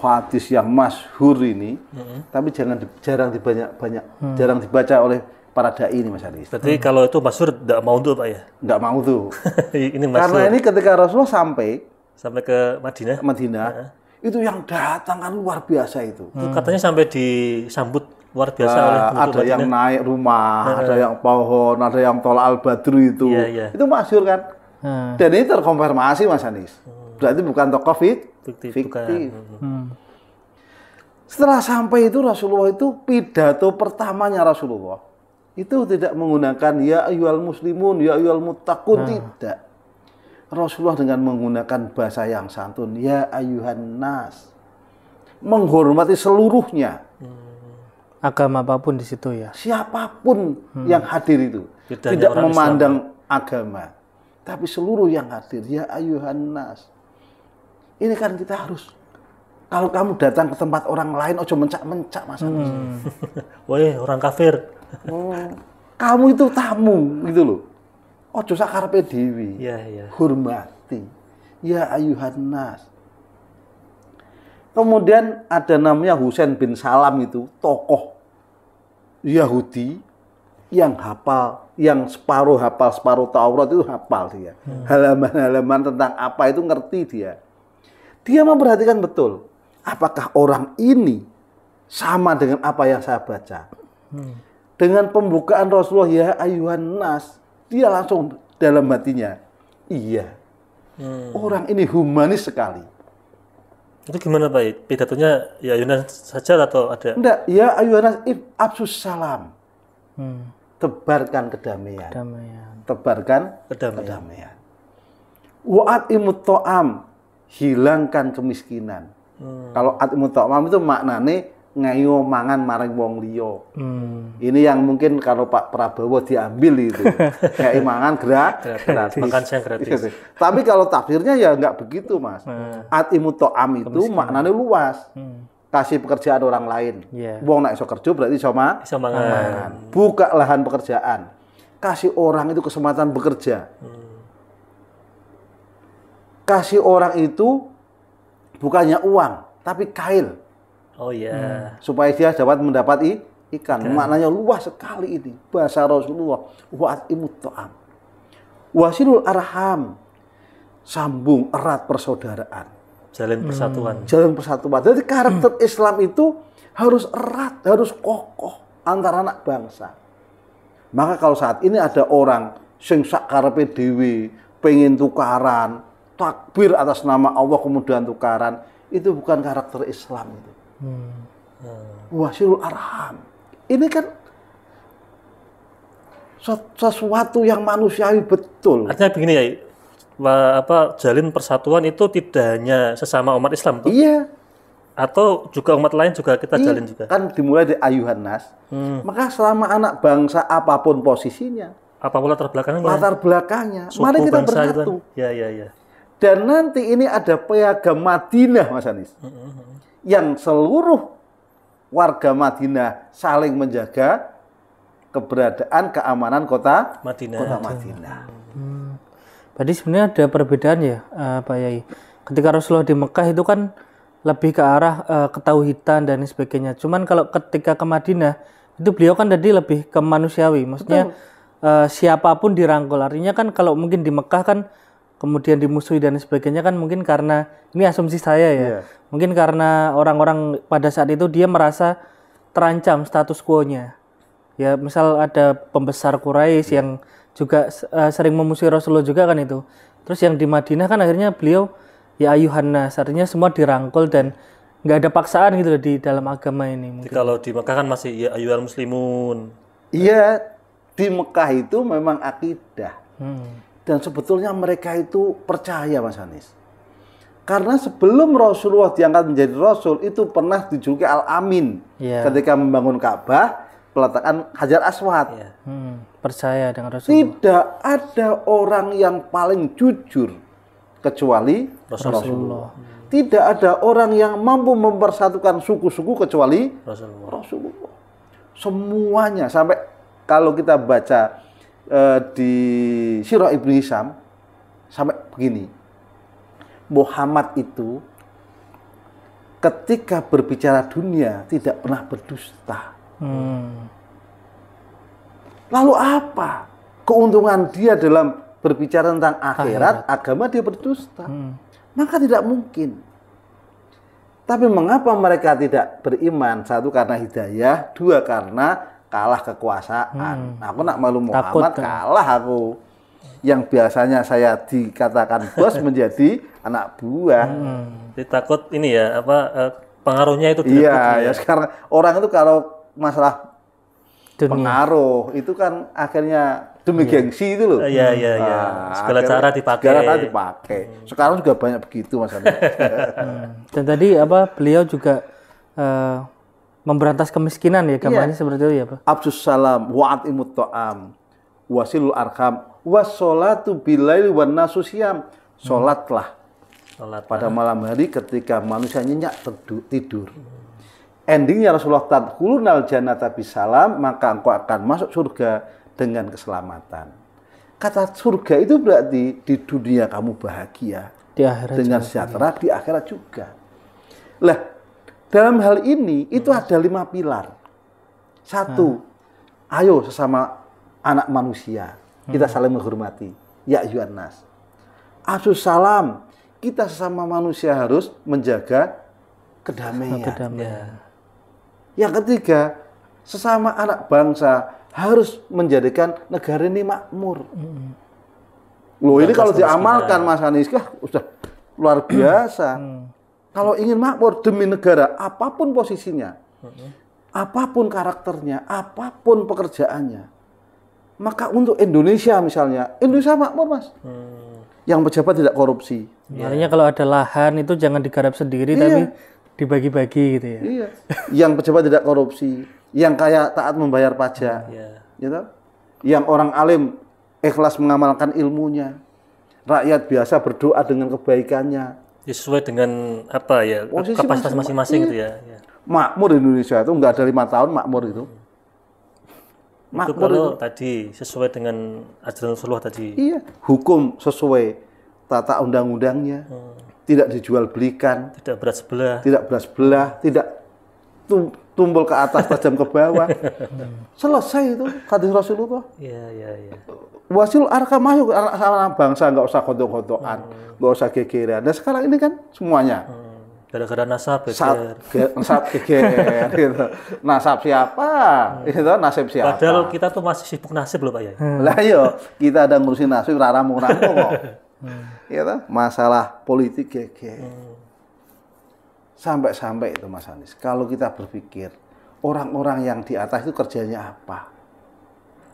hadis yang masyhur ini, hmm. tapi jangan jarang dibanyak banyak, hmm. jarang dibaca oleh para dai ini Mas Haris. Berarti hmm. kalau itu Masur tidak mau tuh Pak ya? Tidak mau tuh. ini masyur. Karena ini ketika Rasulullah sampai sampai ke Madinah. Madinah. Ya. Itu yang datang kan luar biasa itu. Hmm. Katanya sampai disambut luar biasa uh, oleh ada Madinah. yang naik rumah, ada yang pohon, ada yang tol al badru itu. Yeah, yeah. Itu masyur kan. Hmm. Dan ini terkonfirmasi Mas Anies. Hmm. Berarti bukan tokoh covid, fiktif. fiktif. Hmm. hmm. Setelah sampai itu Rasulullah itu pidato pertamanya Rasulullah itu tidak menggunakan ya ayyuhal muslimun, ya ayyuhal muttaqun, nah. tidak. Rasulullah dengan menggunakan bahasa yang santun, ya ayuhan nas. Menghormati seluruhnya. Hmm. Agama apapun di situ ya. Siapapun hmm. yang hadir itu. tidak memandang Islam. agama. Tapi seluruh yang hadir, ya ayuhan nas. Ini kan kita harus kalau kamu datang ke tempat orang lain, ojo mencak-mencak masalah Hmm. Woi, orang kafir. Oh. Kamu itu tamu gitu loh. Ojo sakarpe dewi. Ya, ya. Hormati. Ya ayuhan nas. Kemudian ada namanya Husain bin Salam itu tokoh Yahudi yang hafal, yang separuh hafal, separuh Taurat itu hafal dia. Hmm. Halaman-halaman hmm. tentang apa itu ngerti dia. Dia memperhatikan betul apakah orang ini sama dengan apa yang saya baca. Hmm dengan pembukaan Rasulullah ya ayuhan nas dia langsung dalam hatinya iya hmm. orang ini humanis sekali itu gimana Pak? Pidatonya ya ayuhan saja atau ada? Enggak, ya ayuhan nas absus salam. Hmm. Tebarkan kedamaian. Kedamaian. Tebarkan kedamaian. kedamaian. Wa'at imut to'am. Hilangkan kemiskinan. Hmm. Kalau at imut to'am itu maknanya ngayo mangan maring wong liya. Hmm. Ini yang mungkin kalau Pak Prabowo diambil itu. Kayak mangan gerak, gratis. Makan siang gratis. Iya tapi kalau tafsirnya ya nggak begitu, Mas. Hmm. Nah. to am itu maknanya luas. Hmm. Kasih pekerjaan orang lain. Yeah. Wong naik iso kerja berarti iso ma Buka lahan pekerjaan. Kasih orang itu kesempatan bekerja. Hmm. Kasih orang itu bukannya uang, tapi kail Oh iya. Yeah. Hmm. Supaya dia dapat mendapat ikan. Okay. Maknanya luas sekali ini bahasa Rasulullah. waat imut ta'am. Wasilul arham. Sambung erat persaudaraan. jalan persatuan. Hmm. Jalin persatuan. Jadi karakter hmm. Islam itu harus erat, harus kokoh antara anak bangsa. Maka kalau saat ini ada orang sing sakarepe dewi, pengen tukaran, takbir atas nama Allah kemudian tukaran, itu bukan karakter Islam itu. Hmm. hmm. Wasirul arham. Ini kan sesuatu yang manusiawi betul. Artinya begini ya, apa jalin persatuan itu tidak hanya sesama umat Islam tuh. Iya. Atau juga umat lain juga kita iya. jalin juga. Kan dimulai dari ayuhan nas. Hmm. Maka selama anak bangsa apapun posisinya, apapun latar belakangnya, latar belakangnya, suku, mari kita kan? bersatu. Ya, ya, ya. Dan nanti ini ada piagam Madinah, Mas Anies. hmm. hmm, hmm yang seluruh warga Madinah saling menjaga keberadaan keamanan kota Madinah. Kota Madinah. Hmm. Jadi sebenarnya ada perbedaan ya, uh, Pak Yai. Ketika Rasulullah di Mekah itu kan lebih ke arah uh, ketauhidan dan sebagainya. Cuman kalau ketika ke Madinah itu beliau kan tadi lebih ke manusiawi, maksudnya uh, siapapun dirangkul. Artinya kan kalau mungkin di Mekah kan kemudian dimusuhi dan sebagainya kan mungkin karena ini asumsi saya ya. Yeah. Mungkin karena orang-orang pada saat itu dia merasa terancam status quo-nya. Ya, misal ada pembesar Quraisy yeah. yang juga uh, sering memusuhi Rasulullah juga kan itu. Terus yang di Madinah kan akhirnya beliau ya ayuhanna, artinya semua dirangkul dan nggak ada paksaan gitu loh di dalam agama ini. Mungkin. kalau di Mekah kan masih ya ayuhan muslimun. Iya, di Mekah itu memang akidah. Hmm dan sebetulnya mereka itu percaya Mas Anies. Karena sebelum Rasulullah diangkat menjadi Rasul itu pernah dijuluki Al-Amin. Yeah. Ketika membangun Ka'bah, peletakan Hajar Aswad. Yeah. Hmm, percaya dengan Rasulullah. Tidak ada orang yang paling jujur kecuali Rasulullah. Rasulullah. Tidak ada orang yang mampu mempersatukan suku-suku kecuali Rasulullah. Rasulullah. Semuanya sampai kalau kita baca Eh, di Sirah Ibnu Hisham sampai begini. Muhammad itu ketika berbicara dunia tidak pernah berdusta. Hmm. Lalu apa keuntungan dia dalam berbicara tentang akhirat, akhirat. agama dia berdusta? Hmm. Maka tidak mungkin. Tapi mengapa mereka tidak beriman? Satu karena hidayah, dua karena kalah kekuasaan. Hmm. Nah, aku nak malu Muhammad Takut, kan? kalah kan? aku. Yang biasanya saya dikatakan bos menjadi anak buah. Hmm. takut ini ya apa eh, pengaruhnya itu Iya, ya, ya. sekarang orang itu kalau masalah Dunia. pengaruh itu kan akhirnya demi iya. gengsi itu loh. Iya iya iya. Nah, segala cara dipakai. Segala cara dipakai. Hmm. Sekarang juga banyak begitu hmm. Dan tadi apa beliau juga uh, memberantas kemiskinan ya kampanye iya. seperti itu ya Pak. Abdus salam wa'at imut ta'am wasilul arham wasolatu bilail nasu siam, sholatlah. Sholat. pada malam hari ketika manusia nyenyak tidur. Endingnya Rasulullah tadkhulunal jannata salam maka engkau akan masuk surga dengan keselamatan. Kata surga itu berarti di dunia kamu bahagia. Di akhirat dengan sejahtera, di akhirat juga. Lah, dalam hal ini itu hmm. ada lima pilar. Satu, hmm. ayo sesama anak manusia kita hmm. saling menghormati. Ya ayuhan Asus salam, kita sesama manusia harus menjaga kedamaian. kedamaian. Ya. Yang ketiga, sesama anak bangsa harus menjadikan negara ini makmur. Hmm. Loh, ini kalau diamalkan Mas Anies, sudah luar biasa. Hmm. Kalau ingin makmur demi negara, apapun posisinya, apapun karakternya, apapun pekerjaannya, maka untuk Indonesia misalnya, Indonesia makmur mas. Hmm. Yang pejabat tidak korupsi. Makanya iya. kalau ada lahan itu jangan digarap sendiri, iya. tapi dibagi-bagi gitu ya. Iya. yang pejabat tidak korupsi, yang kaya taat membayar pajak, yeah. Ya gitu. Yang orang alim ikhlas mengamalkan ilmunya, rakyat biasa berdoa dengan kebaikannya Ya, sesuai dengan apa ya Posisi kapasitas masing-masing gitu ya. Hmm. ya. Makmur Indonesia itu enggak ada lima tahun makmur itu. Makmur itu kalau itu. tadi sesuai dengan ajaran Rasulullah tadi. Iya, hukum sesuai tata undang-undangnya. Hmm. Tidak dijual belikan. Tidak berat sebelah. Tidak berat sebelah. Tidak tumbul ke atas tajam ke bawah. Selesai itu hadis Rasulullah. ya ya ya Wasil arka ayo sama bangsa nggak usah kodok-kodokan, nggak usah gegeran. Dan sekarang ini kan semuanya. Hmm. Gara-gara nasab geger. Ya, nasab gitu. Nasab siapa? Hmm. Itu nasib siapa? Padahal kita tuh masih sibuk nasib loh Pak ya. Lah yo, iya, kita ada ngurusin nasib rara mau kok. Hmm. Iya masalah politik geger. Hmm Sampai-sampai itu Mas Anies, kalau kita berpikir orang-orang yang di atas itu kerjanya apa?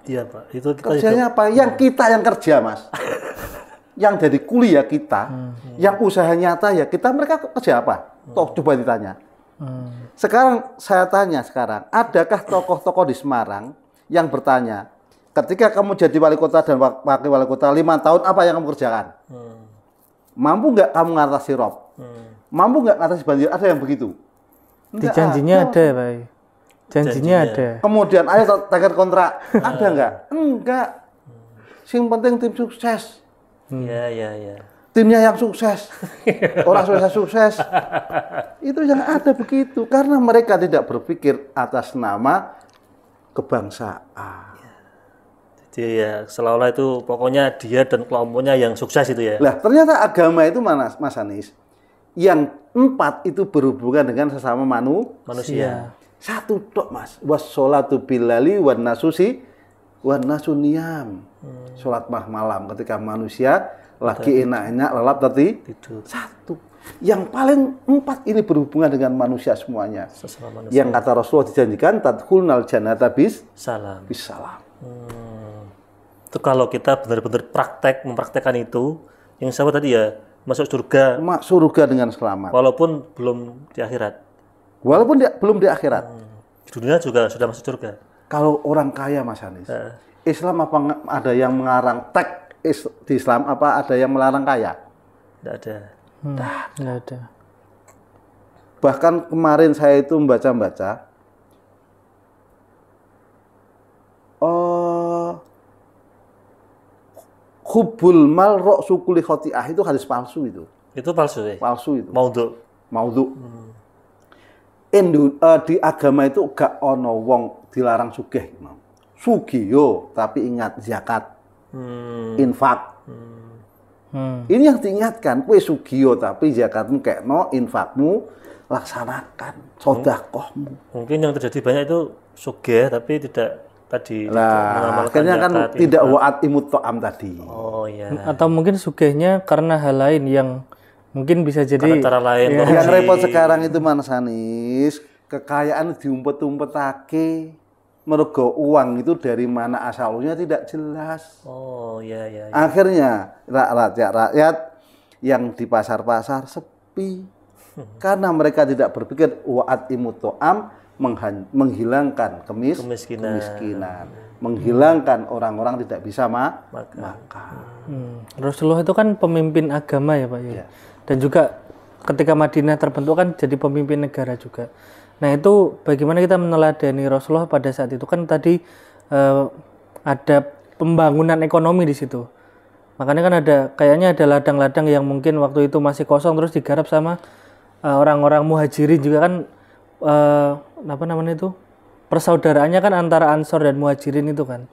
Iya Pak, itu kita kerjanya hidup. apa? Yang hmm. kita yang kerja Mas. yang jadi kuliah kita, hmm, hmm, yang usaha nyata ya kita mereka kerja apa? Hmm. Toh coba ditanya. Hmm. Sekarang saya tanya sekarang, adakah tokoh-tokoh di Semarang yang bertanya, ketika kamu jadi wali kota dan wakil wali kota lima tahun apa yang kamu kerjakan? Hmm. Mampu nggak kamu ngatasi rob? Hmm mampu nggak atas banjir? Ada yang begitu? Di janjinya ada, ada Pak. Janjinya, janjinya ada. Kemudian ayo tagar kontrak, ada nggak? Enggak. Sing penting tim sukses. Hmm. Iya, iya, iya. Timnya yang sukses, orang sukses sukses. Itu yang ada begitu karena mereka tidak berpikir atas nama kebangsaan. Iya. Jadi ya seolah-olah itu pokoknya dia dan kelompoknya yang sukses itu ya. Lah ternyata agama itu mana Mas Anies? yang empat itu berhubungan dengan sesama manu, manusia. Satu dok mas, wassolatu bilali wan nasusi wan nasuniyam. Hmm. Sholat mah malam ketika manusia lagi enak-enak lelap tadi Satu. Yang paling empat ini berhubungan dengan manusia semuanya. manusia. Yang kata Rasulullah dijanjikan tadkhulnal jannata bis salam. Bis salam. Hmm. kalau kita benar-benar praktek mempraktekkan itu, yang sahabat tadi ya masuk surga. Masuk surga dengan selamat. Walaupun belum di akhirat. Walaupun di, belum di akhirat. Hmm. Dunia juga sudah masuk surga. Kalau orang kaya Mas Anies, uh. Eh. Islam apa ada yang mengarang tek is, di Islam apa ada yang melarang kaya? Tidak ada. Hmm, tidak ada. ada. Bahkan kemarin saya itu membaca-baca, oh hubul mal rok sukuli khotiah itu hadis palsu itu. Itu palsu ya? Palsu itu. Maudhu. Maudhu. Hmm. Indu, uh, di agama itu gak ono wong dilarang sugih. Sugi yo, tapi ingat zakat. Hmm. Infak. Hmm. Hmm. Ini yang diingatkan, kue sugio tapi zakatmu no, infakmu laksanakan, hmm. sodakohmu. Mungkin yang terjadi banyak itu sugih tapi tidak tadi lah akhirnya kan tidak waat imut to'am tadi oh ya atau mungkin sugehnya karena hal lain yang mungkin bisa jadi karena cara lain ya. yang iya. repot sekarang itu Mas Anies kekayaan diumpet-umpetake mergo uang itu dari mana asalnya tidak jelas oh ya ya, ya. akhirnya rakyat ya, rakyat yang di pasar-pasar sepi karena mereka tidak berpikir waat imut to'am menghilangkan kemis kemiskinan, kemiskinan menghilangkan orang-orang hmm. tidak bisa ma makan. makan. Hmm. Rasulullah itu kan pemimpin agama ya Pak ya. Yeah. Dan juga ketika Madinah terbentuk kan jadi pemimpin negara juga. Nah, itu bagaimana kita meneladani Rasulullah pada saat itu kan tadi eh, ada pembangunan ekonomi di situ. Makanya kan ada kayaknya ada ladang-ladang yang mungkin waktu itu masih kosong terus digarap sama eh, orang-orang uh, muhajirin juga kan uh, apa namanya itu persaudaraannya kan antara Ansor dan Muhajirin itu kan.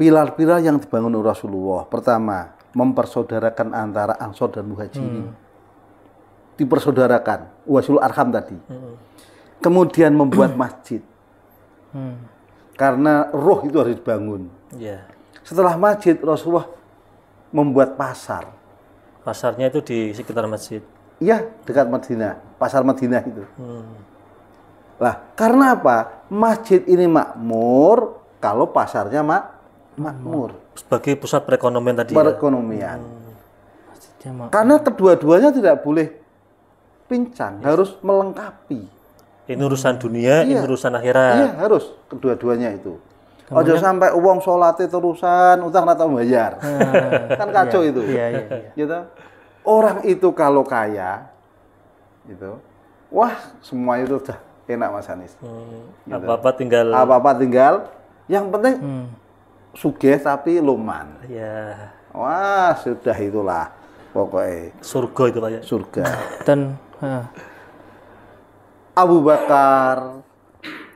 Pilar-pilar yang dibangun oleh Rasulullah pertama mempersaudarakan antara Ansor dan Muhajirin. Hmm. Dipersaudarakan wasul arham tadi. Hmm. Kemudian membuat masjid. Hmm. Karena roh itu harus dibangun. Yeah. Setelah masjid Rasulullah membuat pasar. Pasarnya itu di sekitar masjid. Iya, dekat Madinah, pasar Madinah itu. Hmm lah, karena apa? Masjid ini makmur kalau pasarnya mak makmur. Sebagai pusat perekonomian tadi. Ya? Perekonomian. Ya? Karena kedua-duanya tidak boleh pincang, yes. Iya. harus melengkapi. Ini urusan dunia, hmm. ini iya. urusan akhirat. Iya, harus kedua-duanya itu. Ojo sampai uang sholatnya terusan utang atau bayar. Ah, kan kacau iya, itu. Iya, iya, iya. Gitu. Orang itu kalau kaya gitu. Wah, semua itu udah enak Mas Anies. Hmm. Gitu. Apa-apa tinggal. Apa-apa tinggal. Yang penting hmm. sugih tapi luman. ya, Wah, sudah itulah pokoknya. Surga itu Pak ya. Surga. Dan uh. Abu Bakar,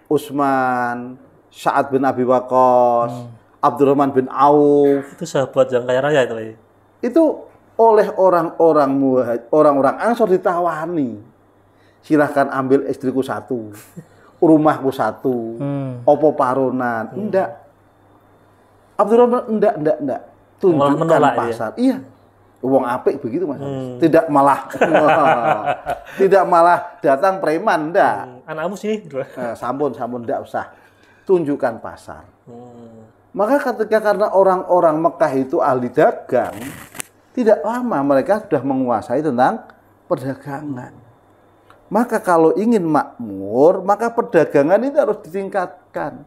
Usman, Sa'ad bin Abi Waqqas, hmm. Abdurrahman bin Auf. Itu sahabat yang kaya raya itu. Pak. Ya? Itu oleh orang-orang orang-orang Ansor ditawani silahkan ambil istriku satu, rumahku satu, hmm. opo paronan, hmm. enggak. Abdurrahman enggak, enggak, enggak. Tunjukkan pasar. Iya. iya. Uang apik begitu mas, hmm. tidak malah tidak malah datang preman enggak, Hmm. Anakmu sih. Nah, sampun sampun ndak usah. Tunjukkan pasar. Hmm. Maka ketika karena orang-orang Mekah itu ahli dagang, tidak lama mereka sudah menguasai tentang perdagangan. Maka kalau ingin makmur, maka perdagangan ini harus ditingkatkan.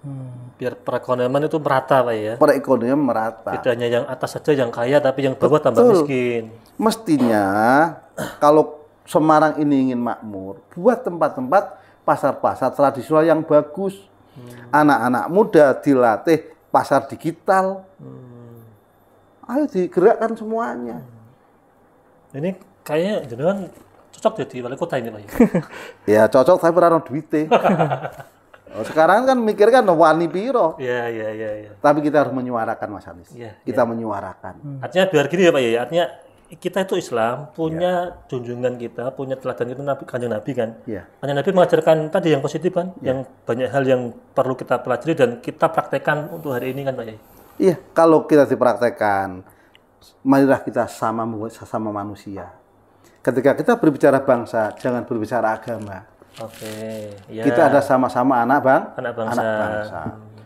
Hmm, biar perekonomian itu merata, Pak ya. Perekonomian merata. Tidak hanya yang atas saja yang kaya, tapi yang bawah Betul. tambah miskin. Mestinya kalau Semarang ini ingin makmur, buat tempat-tempat pasar-pasar tradisional yang bagus. Hmm. Anak-anak hmm. muda dilatih pasar digital. Hmm. Ayo digerakkan semuanya. Hmm. Ini kayaknya jenengan cocok jadi wali kota ini lagi ya cocok saya tapi ora duitnya. Oh, sekarang kan mikir kan wani piro. Iya, iya, iya. Ya. Tapi kita harus menyuarakan Mas Anies. Ya, kita ya. menyuarakan. Hmm. Artinya biar gini ya Pak ya, artinya kita itu Islam, punya ya. junjungan kita, punya teladan kita Nabi Kanjeng Nabi kan. Ya. Kanjeng Nabi mengajarkan tadi yang positif kan, ya. yang banyak hal yang perlu kita pelajari dan kita praktekkan untuk hari ini kan Pak ya. Iya, kalau kita dipraktekkan, marilah kita sama membuat sesama manusia ketika kita berbicara bangsa, jangan berbicara agama. Oke. Okay. Ya. Kita ada sama-sama anak bang, anak bangsa. Anak bangsa.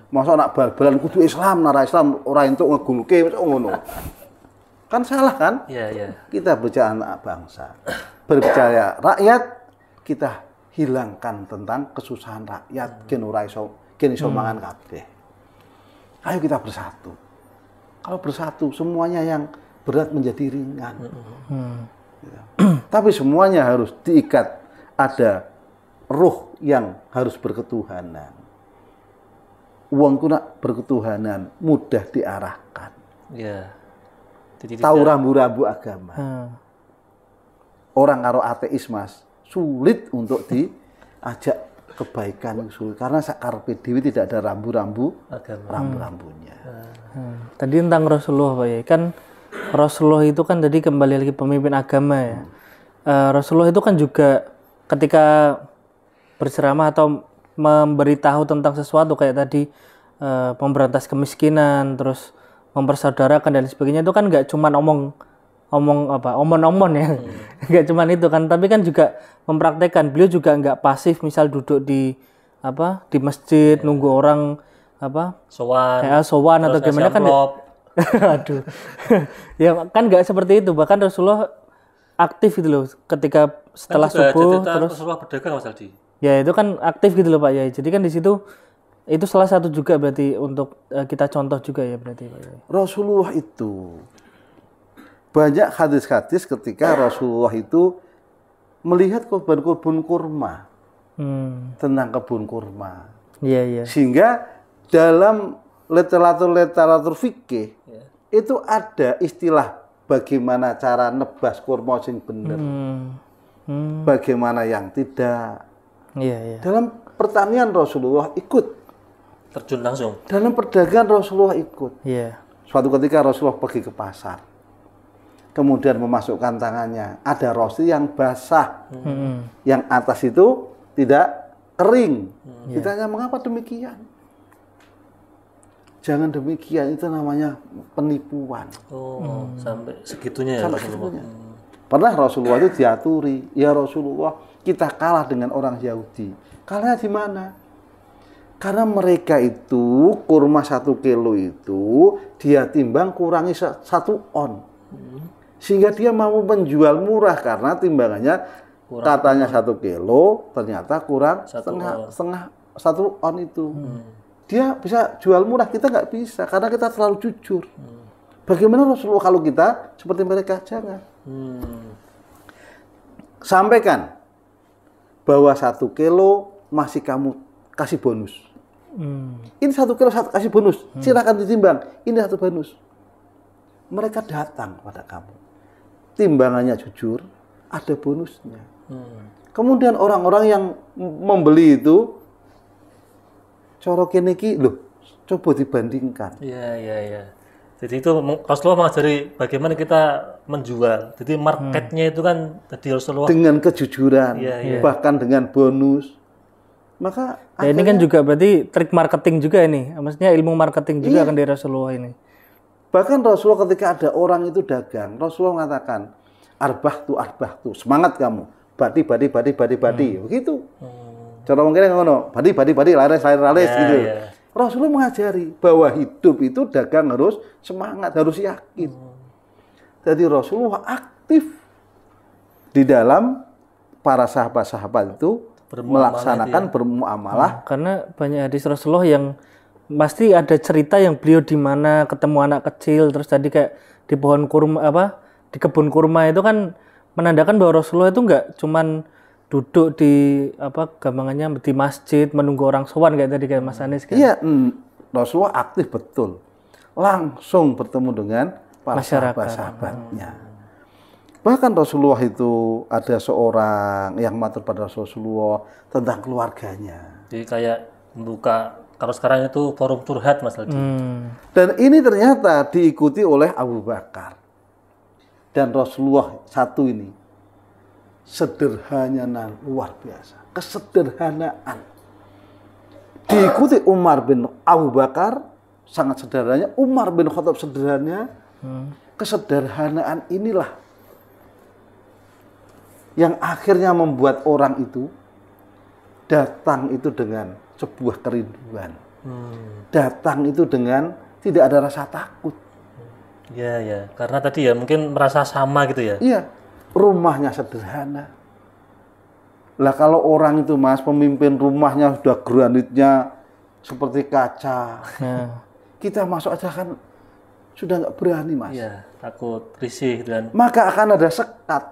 Masa anak bal-balan kudu Islam, nara Islam orang itu ngegulke ngono. kan salah kan? Iya, iya. Kita berbicara anak bangsa. Berbicara rakyat, kita hilangkan tentang kesusahan rakyat gen ora iso gen iso hmm. Ayo kita bersatu. Kalau bersatu semuanya yang berat menjadi ringan. Hmm. Hmm. Gitu. Tapi semuanya harus diikat ada ruh yang harus berketuhanan. Uang kuna berketuhanan, mudah diarahkan. Ya. Tidak. Tahu rambu-rambu agama. Hmm. Orang karo ateis mas, sulit untuk diajak kebaikan sulit karena sakar PDW tidak ada rambu-rambu rambu-rambunya. hmm. hmm. Tadi tentang Rasulullah ya, kan Rasulullah itu kan tadi kembali lagi pemimpin agama ya. Uh, Rasulullah itu kan juga ketika berceramah atau memberitahu tentang sesuatu kayak tadi uh, eh, pemberantas kemiskinan, terus mempersaudarakan dan sebagainya itu kan nggak cuma omong omong apa omon-omon ya hmm. nggak hmm. cuman itu kan tapi kan juga mempraktekkan beliau juga nggak pasif misal duduk di apa di masjid yeah. nunggu orang apa sowan ya, sowan atau gimana kan Aduh. ya kan nggak seperti itu. Bahkan Rasulullah aktif gitu loh ketika setelah kan subuh terus Rasulullah berdagang Mas Aldi. Ya itu kan aktif gitu loh Pak Yai. Jadi kan di situ itu salah satu juga berarti untuk uh, kita contoh juga ya berarti Pak Yai. Rasulullah itu banyak hadis-hadis ketika Rasulullah itu melihat kebun-kebun kurma. Hmm. Tentang kebun kurma. Iya, iya. Sehingga dalam literatur-literatur fikih itu ada istilah bagaimana cara nebas kurma sing bener. Hmm. Hmm. Bagaimana yang tidak. Iya, iya. Dalam pertanian Rasulullah ikut. Terjun langsung. Dalam perdagangan Rasulullah ikut. Iya. Suatu ketika Rasulullah pergi ke pasar. Kemudian memasukkan tangannya. Ada roti yang basah. Hmm. Yang atas itu tidak kering. Hmm. Ditanya mengapa demikian? jangan demikian itu namanya penipuan oh hmm. sampai segitunya ya sampai Rasulullah segitunya. pernah Rasulullah itu diaturi ya Rasulullah kita kalah dengan orang Yahudi kalahnya di mana karena mereka itu kurma satu kilo itu dia timbang kurangi satu on hmm. sehingga dia mau menjual murah karena timbangannya kurang katanya satu kilo ternyata kurang satu setengah setengah satu on itu hmm dia bisa jual murah kita nggak bisa karena kita terlalu jujur hmm. bagaimana Rasulullah kalau kita seperti mereka jangan hmm. sampaikan bahwa satu kilo masih kamu kasih bonus hmm. ini satu kilo satu kasih bonus hmm. silakan ditimbang ini satu bonus mereka datang pada kamu timbangannya jujur ada bonusnya hmm. kemudian orang-orang yang membeli itu cara kene iki lho coba dibandingkan. Iya iya iya. Jadi itu Rasulullah mengajari bagaimana kita menjual. Jadi marketnya hmm. itu kan tadi Rasulullah dengan kejujuran, ya, ya. bahkan dengan bonus. Maka ya, akhirnya, ini kan juga berarti trik marketing juga ini. Maksudnya ilmu marketing juga iya. kan dari Rasulullah ini. Bahkan Rasulullah ketika ada orang itu dagang, Rasulullah mengatakan arbah tuh, arbah tuh, semangat kamu, badi badi badi badi badi, hmm. begitu. Hmm. Cara mungkin yang ngono, badi badi badi laris laris yeah, gitu. Yeah. Rasulullah mengajari bahwa hidup itu dagang harus semangat, harus yakin. Hmm. Jadi Rasulullah aktif di dalam para sahabat-sahabat itu melaksanakan ya. bermuamalah. Hmm, karena banyak hadis Rasulullah yang pasti ada cerita yang beliau di mana ketemu anak kecil terus tadi kayak di pohon kurma apa di kebun kurma itu kan menandakan bahwa Rasulullah itu nggak cuman duduk di apa gampangnya di masjid menunggu orang sowan kayak tadi kayak Mas Anies kan. Iya, mm, Rasulullah aktif betul. Langsung bertemu dengan para sahabat-sahabatnya. Hmm. Bahkan Rasulullah itu ada seorang yang matur pada Rasulullah tentang keluarganya. Jadi kayak membuka kalau sekarang itu forum turhat Mas Aldi. Hmm. Dan ini ternyata diikuti oleh Abu Bakar dan Rasulullah satu ini sederhananya luar biasa. Kesederhanaan. Diikuti Umar bin Abu Bakar, sangat sederhananya. Umar bin Khattab sederhananya. Hmm. Kesederhanaan inilah yang akhirnya membuat orang itu datang itu dengan sebuah kerinduan. Hmm. Datang itu dengan tidak ada rasa takut. Ya, ya. Karena tadi ya mungkin merasa sama gitu ya. Iya rumahnya sederhana. Lah kalau orang itu mas pemimpin rumahnya sudah granitnya seperti kaca, ya. kita masuk aja kan sudah nggak berani mas. Iya, takut risih dan. Maka akan ada sekat.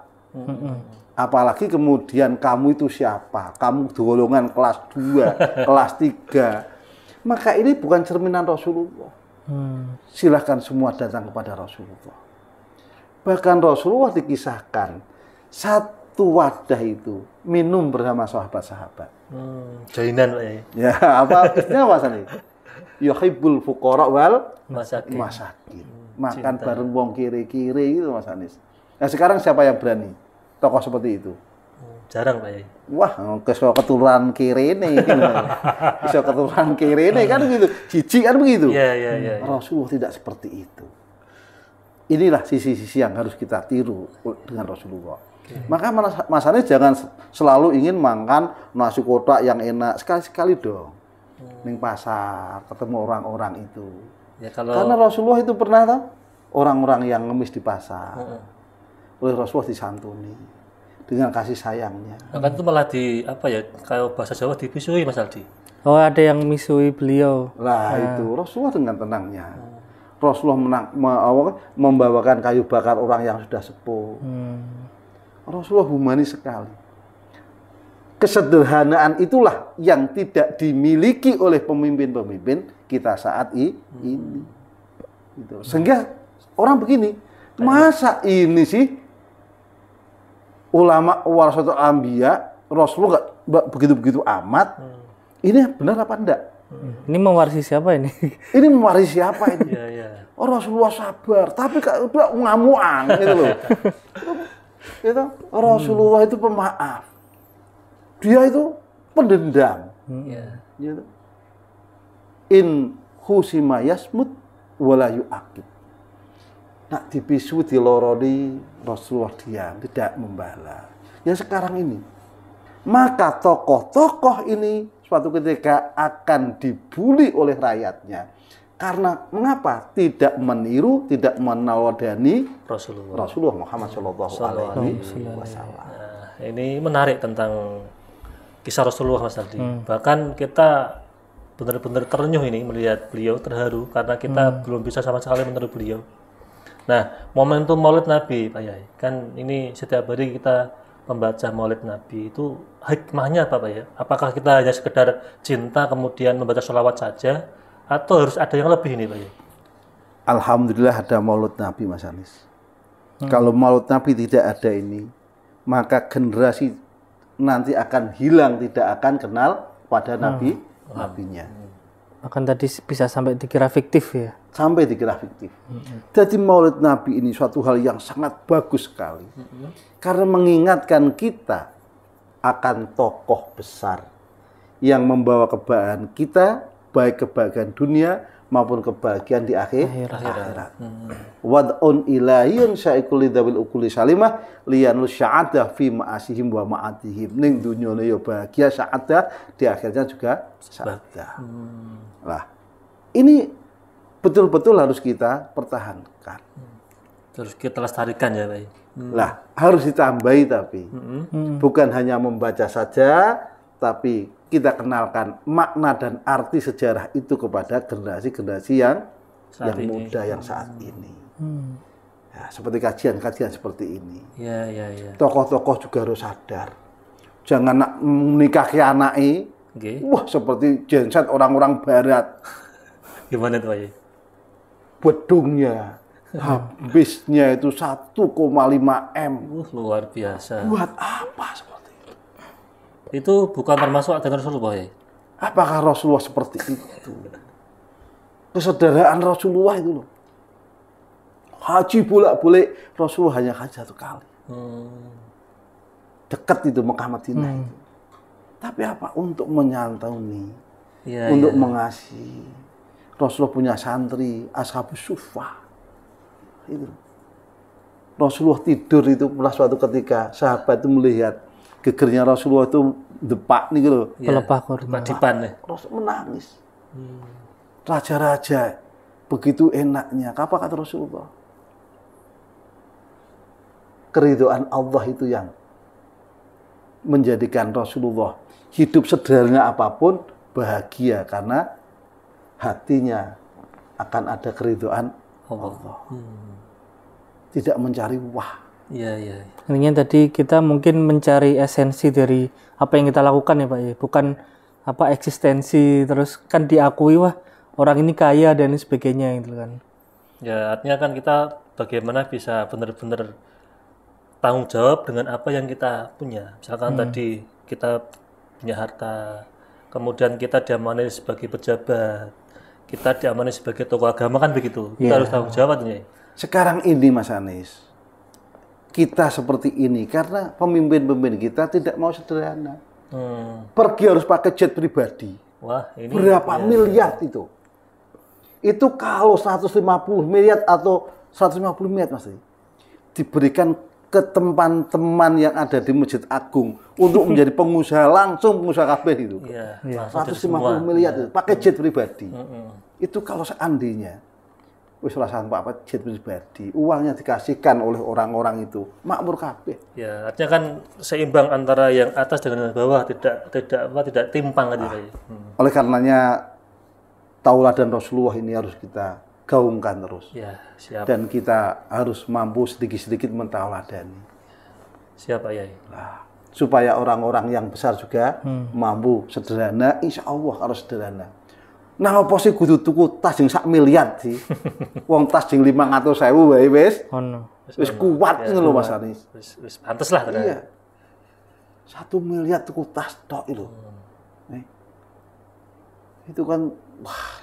Apalagi kemudian kamu itu siapa? Kamu golongan kelas 2, kelas 3. Maka ini bukan cerminan Rasulullah. Hmm. Silahkan semua datang kepada Rasulullah. Bahkan Rasulullah dikisahkan satu wadah itu minum bersama sahabat-sahabat. Hmm, jainan lah ya. Ya, apa artinya apa sana Yohibul Yuhibbul wal masakin. masakin. Hmm, Makan Cinta. bareng wong kiri-kiri itu Mas Anies. Nah sekarang siapa yang berani? Tokoh seperti itu. Hmm, jarang Pak ya. Wah, kesel keturunan kiri ini. Bisa keturunan kiri ini kan begitu cici kan begitu. Iya, iya, iya, iya. Rasulullah tidak seperti itu inilah sisi-sisi yang harus kita tiru dengan Rasulullah. Okay. Maka masalahnya jangan selalu ingin makan nasi kotak yang enak sekali-sekali dong. Hmm. Ning pasar ketemu orang-orang itu. Ya, kalau... Karena Rasulullah itu pernah tahu orang-orang yang ngemis di pasar. Oleh Rasulullah disantuni dengan kasih sayangnya. Maka nah, itu malah di apa ya kalau bahasa Jawa dipisui Mas Aldi. Oh ada yang misui beliau. Lah nah. itu Rasulullah dengan tenangnya. Hmm. Rasulullah menang, me, membawakan kayu bakar orang yang sudah sepuh. Hmm. Rasulullah humanis sekali. Kesederhanaan itulah yang tidak dimiliki oleh pemimpin-pemimpin kita saat hmm. ini. Hmm. Gitu. Sehingga orang begini, masa ini sih ulama warasatul ambiya, Rasulullah begitu-begitu amat. Hmm. Ini benar apa enggak? Ini mewarisi siapa ini? Ini mewarisi siapa ini? Iya, iya. Oh Rasulullah sabar, tapi kak udah ngamuang gitu loh. itu Rasulullah itu pemaaf. Dia itu pendendam. Iya. Hmm. In husima yasmut wala yu'aqib. Nak dibisu lorodi Rasulullah diam, tidak membalas. Ya sekarang ini. Maka tokoh-tokoh ini suatu ketika akan dibuli oleh rakyatnya. Karena mengapa tidak meniru, tidak menawadani Rasulullah, Rasulullah Muhammad Shallallahu Alaihi Wasallam. Nah, ini menarik tentang kisah Rasulullah Mas Aldi. Hmm. Bahkan kita benar-benar ternyuh ini melihat beliau terharu karena kita hmm. belum bisa sama sekali meniru beliau. Nah, momentum Maulid Nabi, Pak Yai, kan ini setiap hari kita membaca Maulid Nabi itu hikmahnya apa Pak ya? Apakah kita hanya sekedar cinta kemudian membaca sholawat saja atau harus ada yang lebih ini Pak ya? Alhamdulillah ada Maulid Nabi Mas Anies. Hmm. Kalau Maulid Nabi tidak ada ini, maka generasi nanti akan hilang, tidak akan kenal pada hmm. Nabi hmm. Nabinya. Hmm akan tadi bisa sampai dikira fiktif ya sampai dikira fiktif mm-hmm. jadi Maulid Nabi ini suatu hal yang sangat bagus sekali mm-hmm. karena mengingatkan kita akan tokoh besar yang membawa kebaikan kita baik kebaikan dunia maupun kebahagiaan di akhir akhirat. Hmm. Wad'un ilayun syaikuli dawil ukuli salimah lianu syaada fi ma'asihim wa ma'atihim. Ning dunyone yo ya bahagia syaada di akhirnya juga syaada. Hmm. Lah, ini betul-betul harus kita pertahankan. Hmm. Terus kita lestarikan ya, Pak. Lah, harus ditambahi tapi. Bukan hanya membaca saja, tapi kita kenalkan makna dan arti sejarah itu kepada generasi-generasi yang saat yang ini. muda yang saat ini. Hmm. Ya, seperti kajian-kajian seperti ini. Ya, ya, ya. Tokoh-tokoh juga harus sadar. Jangan nak menikahi anak Okay. Wah, seperti genset orang-orang barat. Gimana tuh, Pak? Bedungnya, habisnya itu 1,5 M. Uh, luar biasa. Buat apa? Itu bukan termasuk dengan Rasulullah ya? Apakah Rasulullah seperti itu? Kesederhanaan Rasulullah itu loh. Haji pula boleh Rasulullah hanya haji satu kali. Hmm. Dekat itu Mekah Madinah hmm. itu. Tapi apa? Untuk menyantuni, ya, untuk ya. mengasihi. Rasulullah punya santri, ashabu sufa Itu. Rasulullah tidur itu pernah suatu ketika sahabat itu melihat gegernya Rasulullah itu depak nih gitu. Iya. Pelepah korban. Ya. Rasul menangis. Hmm. Raja-raja begitu enaknya. Apa kata Rasulullah? Keridoan Allah itu yang menjadikan Rasulullah hidup sederhana apapun bahagia karena hatinya akan ada keridoan Allah. Hmm. Tidak mencari wah Iya, iya. Intinya tadi kita mungkin mencari esensi dari apa yang kita lakukan ya Pak ya, bukan apa eksistensi terus kan diakui wah orang ini kaya dan sebagainya gitu kan. Ya, artinya kan kita bagaimana bisa benar-benar tanggung jawab dengan apa yang kita punya. Misalkan hmm. tadi kita punya harta, kemudian kita diamani sebagai pejabat, kita diamani sebagai tokoh agama kan begitu. Kita yeah. harus tanggung jawab Sekarang ini Mas Anies, kita seperti ini karena pemimpin-pemimpin kita tidak mau sederhana. Hmm. Pergi harus pakai jet pribadi. Wah, ini berapa ya, miliar ya. itu? Itu kalau 150 miliar atau 150 miliar Mas. Diberikan ke teman-teman yang ada di Masjid Agung untuk menjadi pengusaha langsung pengusaha kafe itu. Ya, ya. 150 miliar ya. itu pakai iya. jet pribadi. -hmm. Itu kalau seandainya wis Pak apa jet pribadi. Uangnya dikasihkan oleh orang-orang itu makmur kabeh. Ya, artinya kan seimbang antara yang atas dengan yang bawah, tidak tidak apa tidak timpang gitu. Ah. Hmm. Oleh karenanya Taulah dan Rasulullah ini harus kita gaungkan terus. Ya, siap. Dan kita harus mampu sedikit-sedikit mentauladani. Siap, yai? Nah, supaya orang-orang yang besar juga hmm. mampu sederhana, insya Allah harus sederhana. Nah apa sih kudu tuku tas sing sak miliar sih? Wong tas sing 500.000 wae wis. Ono. Wis kuat ya, ngono lho Mas Anis. Wis wis pantes lah ternyata. Iya. Satu miliar tuku tas tok itu. Hmm. Eh. Itu kan wah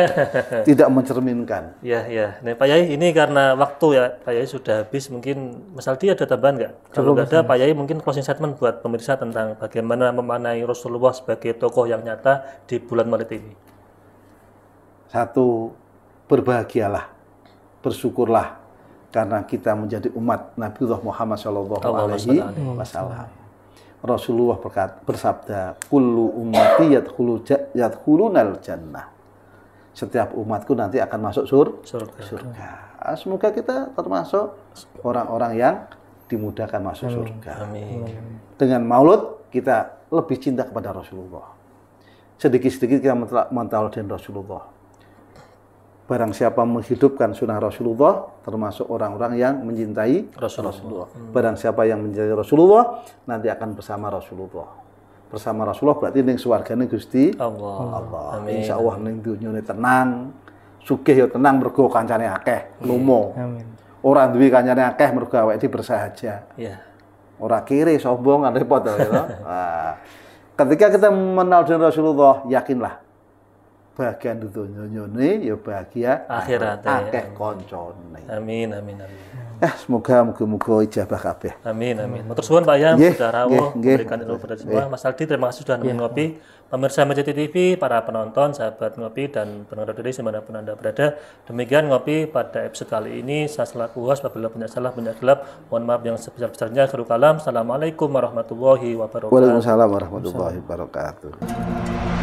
tidak mencerminkan. Iya, iya. Nah, Pak Yai, ini karena waktu ya, Pak Yai sudah habis. Mungkin Mas Aldi ada tambahan nggak? Kalau nggak ada, Pak Yai mungkin closing statement buat pemirsa tentang bagaimana memanai Rasulullah sebagai tokoh yang nyata di bulan Maret ini. Satu, berbahagialah, bersyukurlah karena kita menjadi umat Nabiullah Muhammad Shallallahu Alaihi Wasallam. Rasulullah berkat, bersabda, "Kullu ummati yadkhulunal jannah." Setiap umatku nanti akan masuk sur surga. surga. Ah, semoga kita termasuk orang-orang yang dimudahkan masuk Amin. surga. Amin. Dengan maulud kita lebih cinta kepada Rasulullah. Sedikit-sedikit kita menteladan Rasulullah barang siapa menghidupkan sunnah Rasulullah termasuk orang-orang yang mencintai Rasulullah. Rasulullah. Hmm. Barang siapa yang mencintai Rasulullah nanti akan bersama Rasulullah. Bersama Rasulullah berarti ning suwargane Gusti Allah. Allah. Amin. Insya Allah ning dunyane tenang, sugih ya tenang mergo kancane akeh, iya. lumo. Amin. Ora duwe kancane akeh mergo awake bersahaja. Iya. Ora kiri sombong repot ya ah. ketika kita mengenal Rasulullah, yakinlah bagian ini ya bahagia akhirat ya. akeh koncone. Amin amin amin. Eh semoga moga muga ijabah kabeh. Amin amin. Matur suwun Pak Yam yeah, sudah rawuh yeah, memberikan ilmu pada semua. Mas Aldi terima kasih sudah yeah. ngopi. Pemirsa Mejati TV, para penonton, sahabat ngopi dan penonton dari pun Anda berada. Demikian ngopi pada episode kali ini. Saya selaku host, apabila punya salah, punya gelap. Mohon maaf yang sebesar-besarnya. kalam Assalamualaikum warahmatullahi wabarakatuh. Waalaikumsalam warahmatullahi wabarakatuh.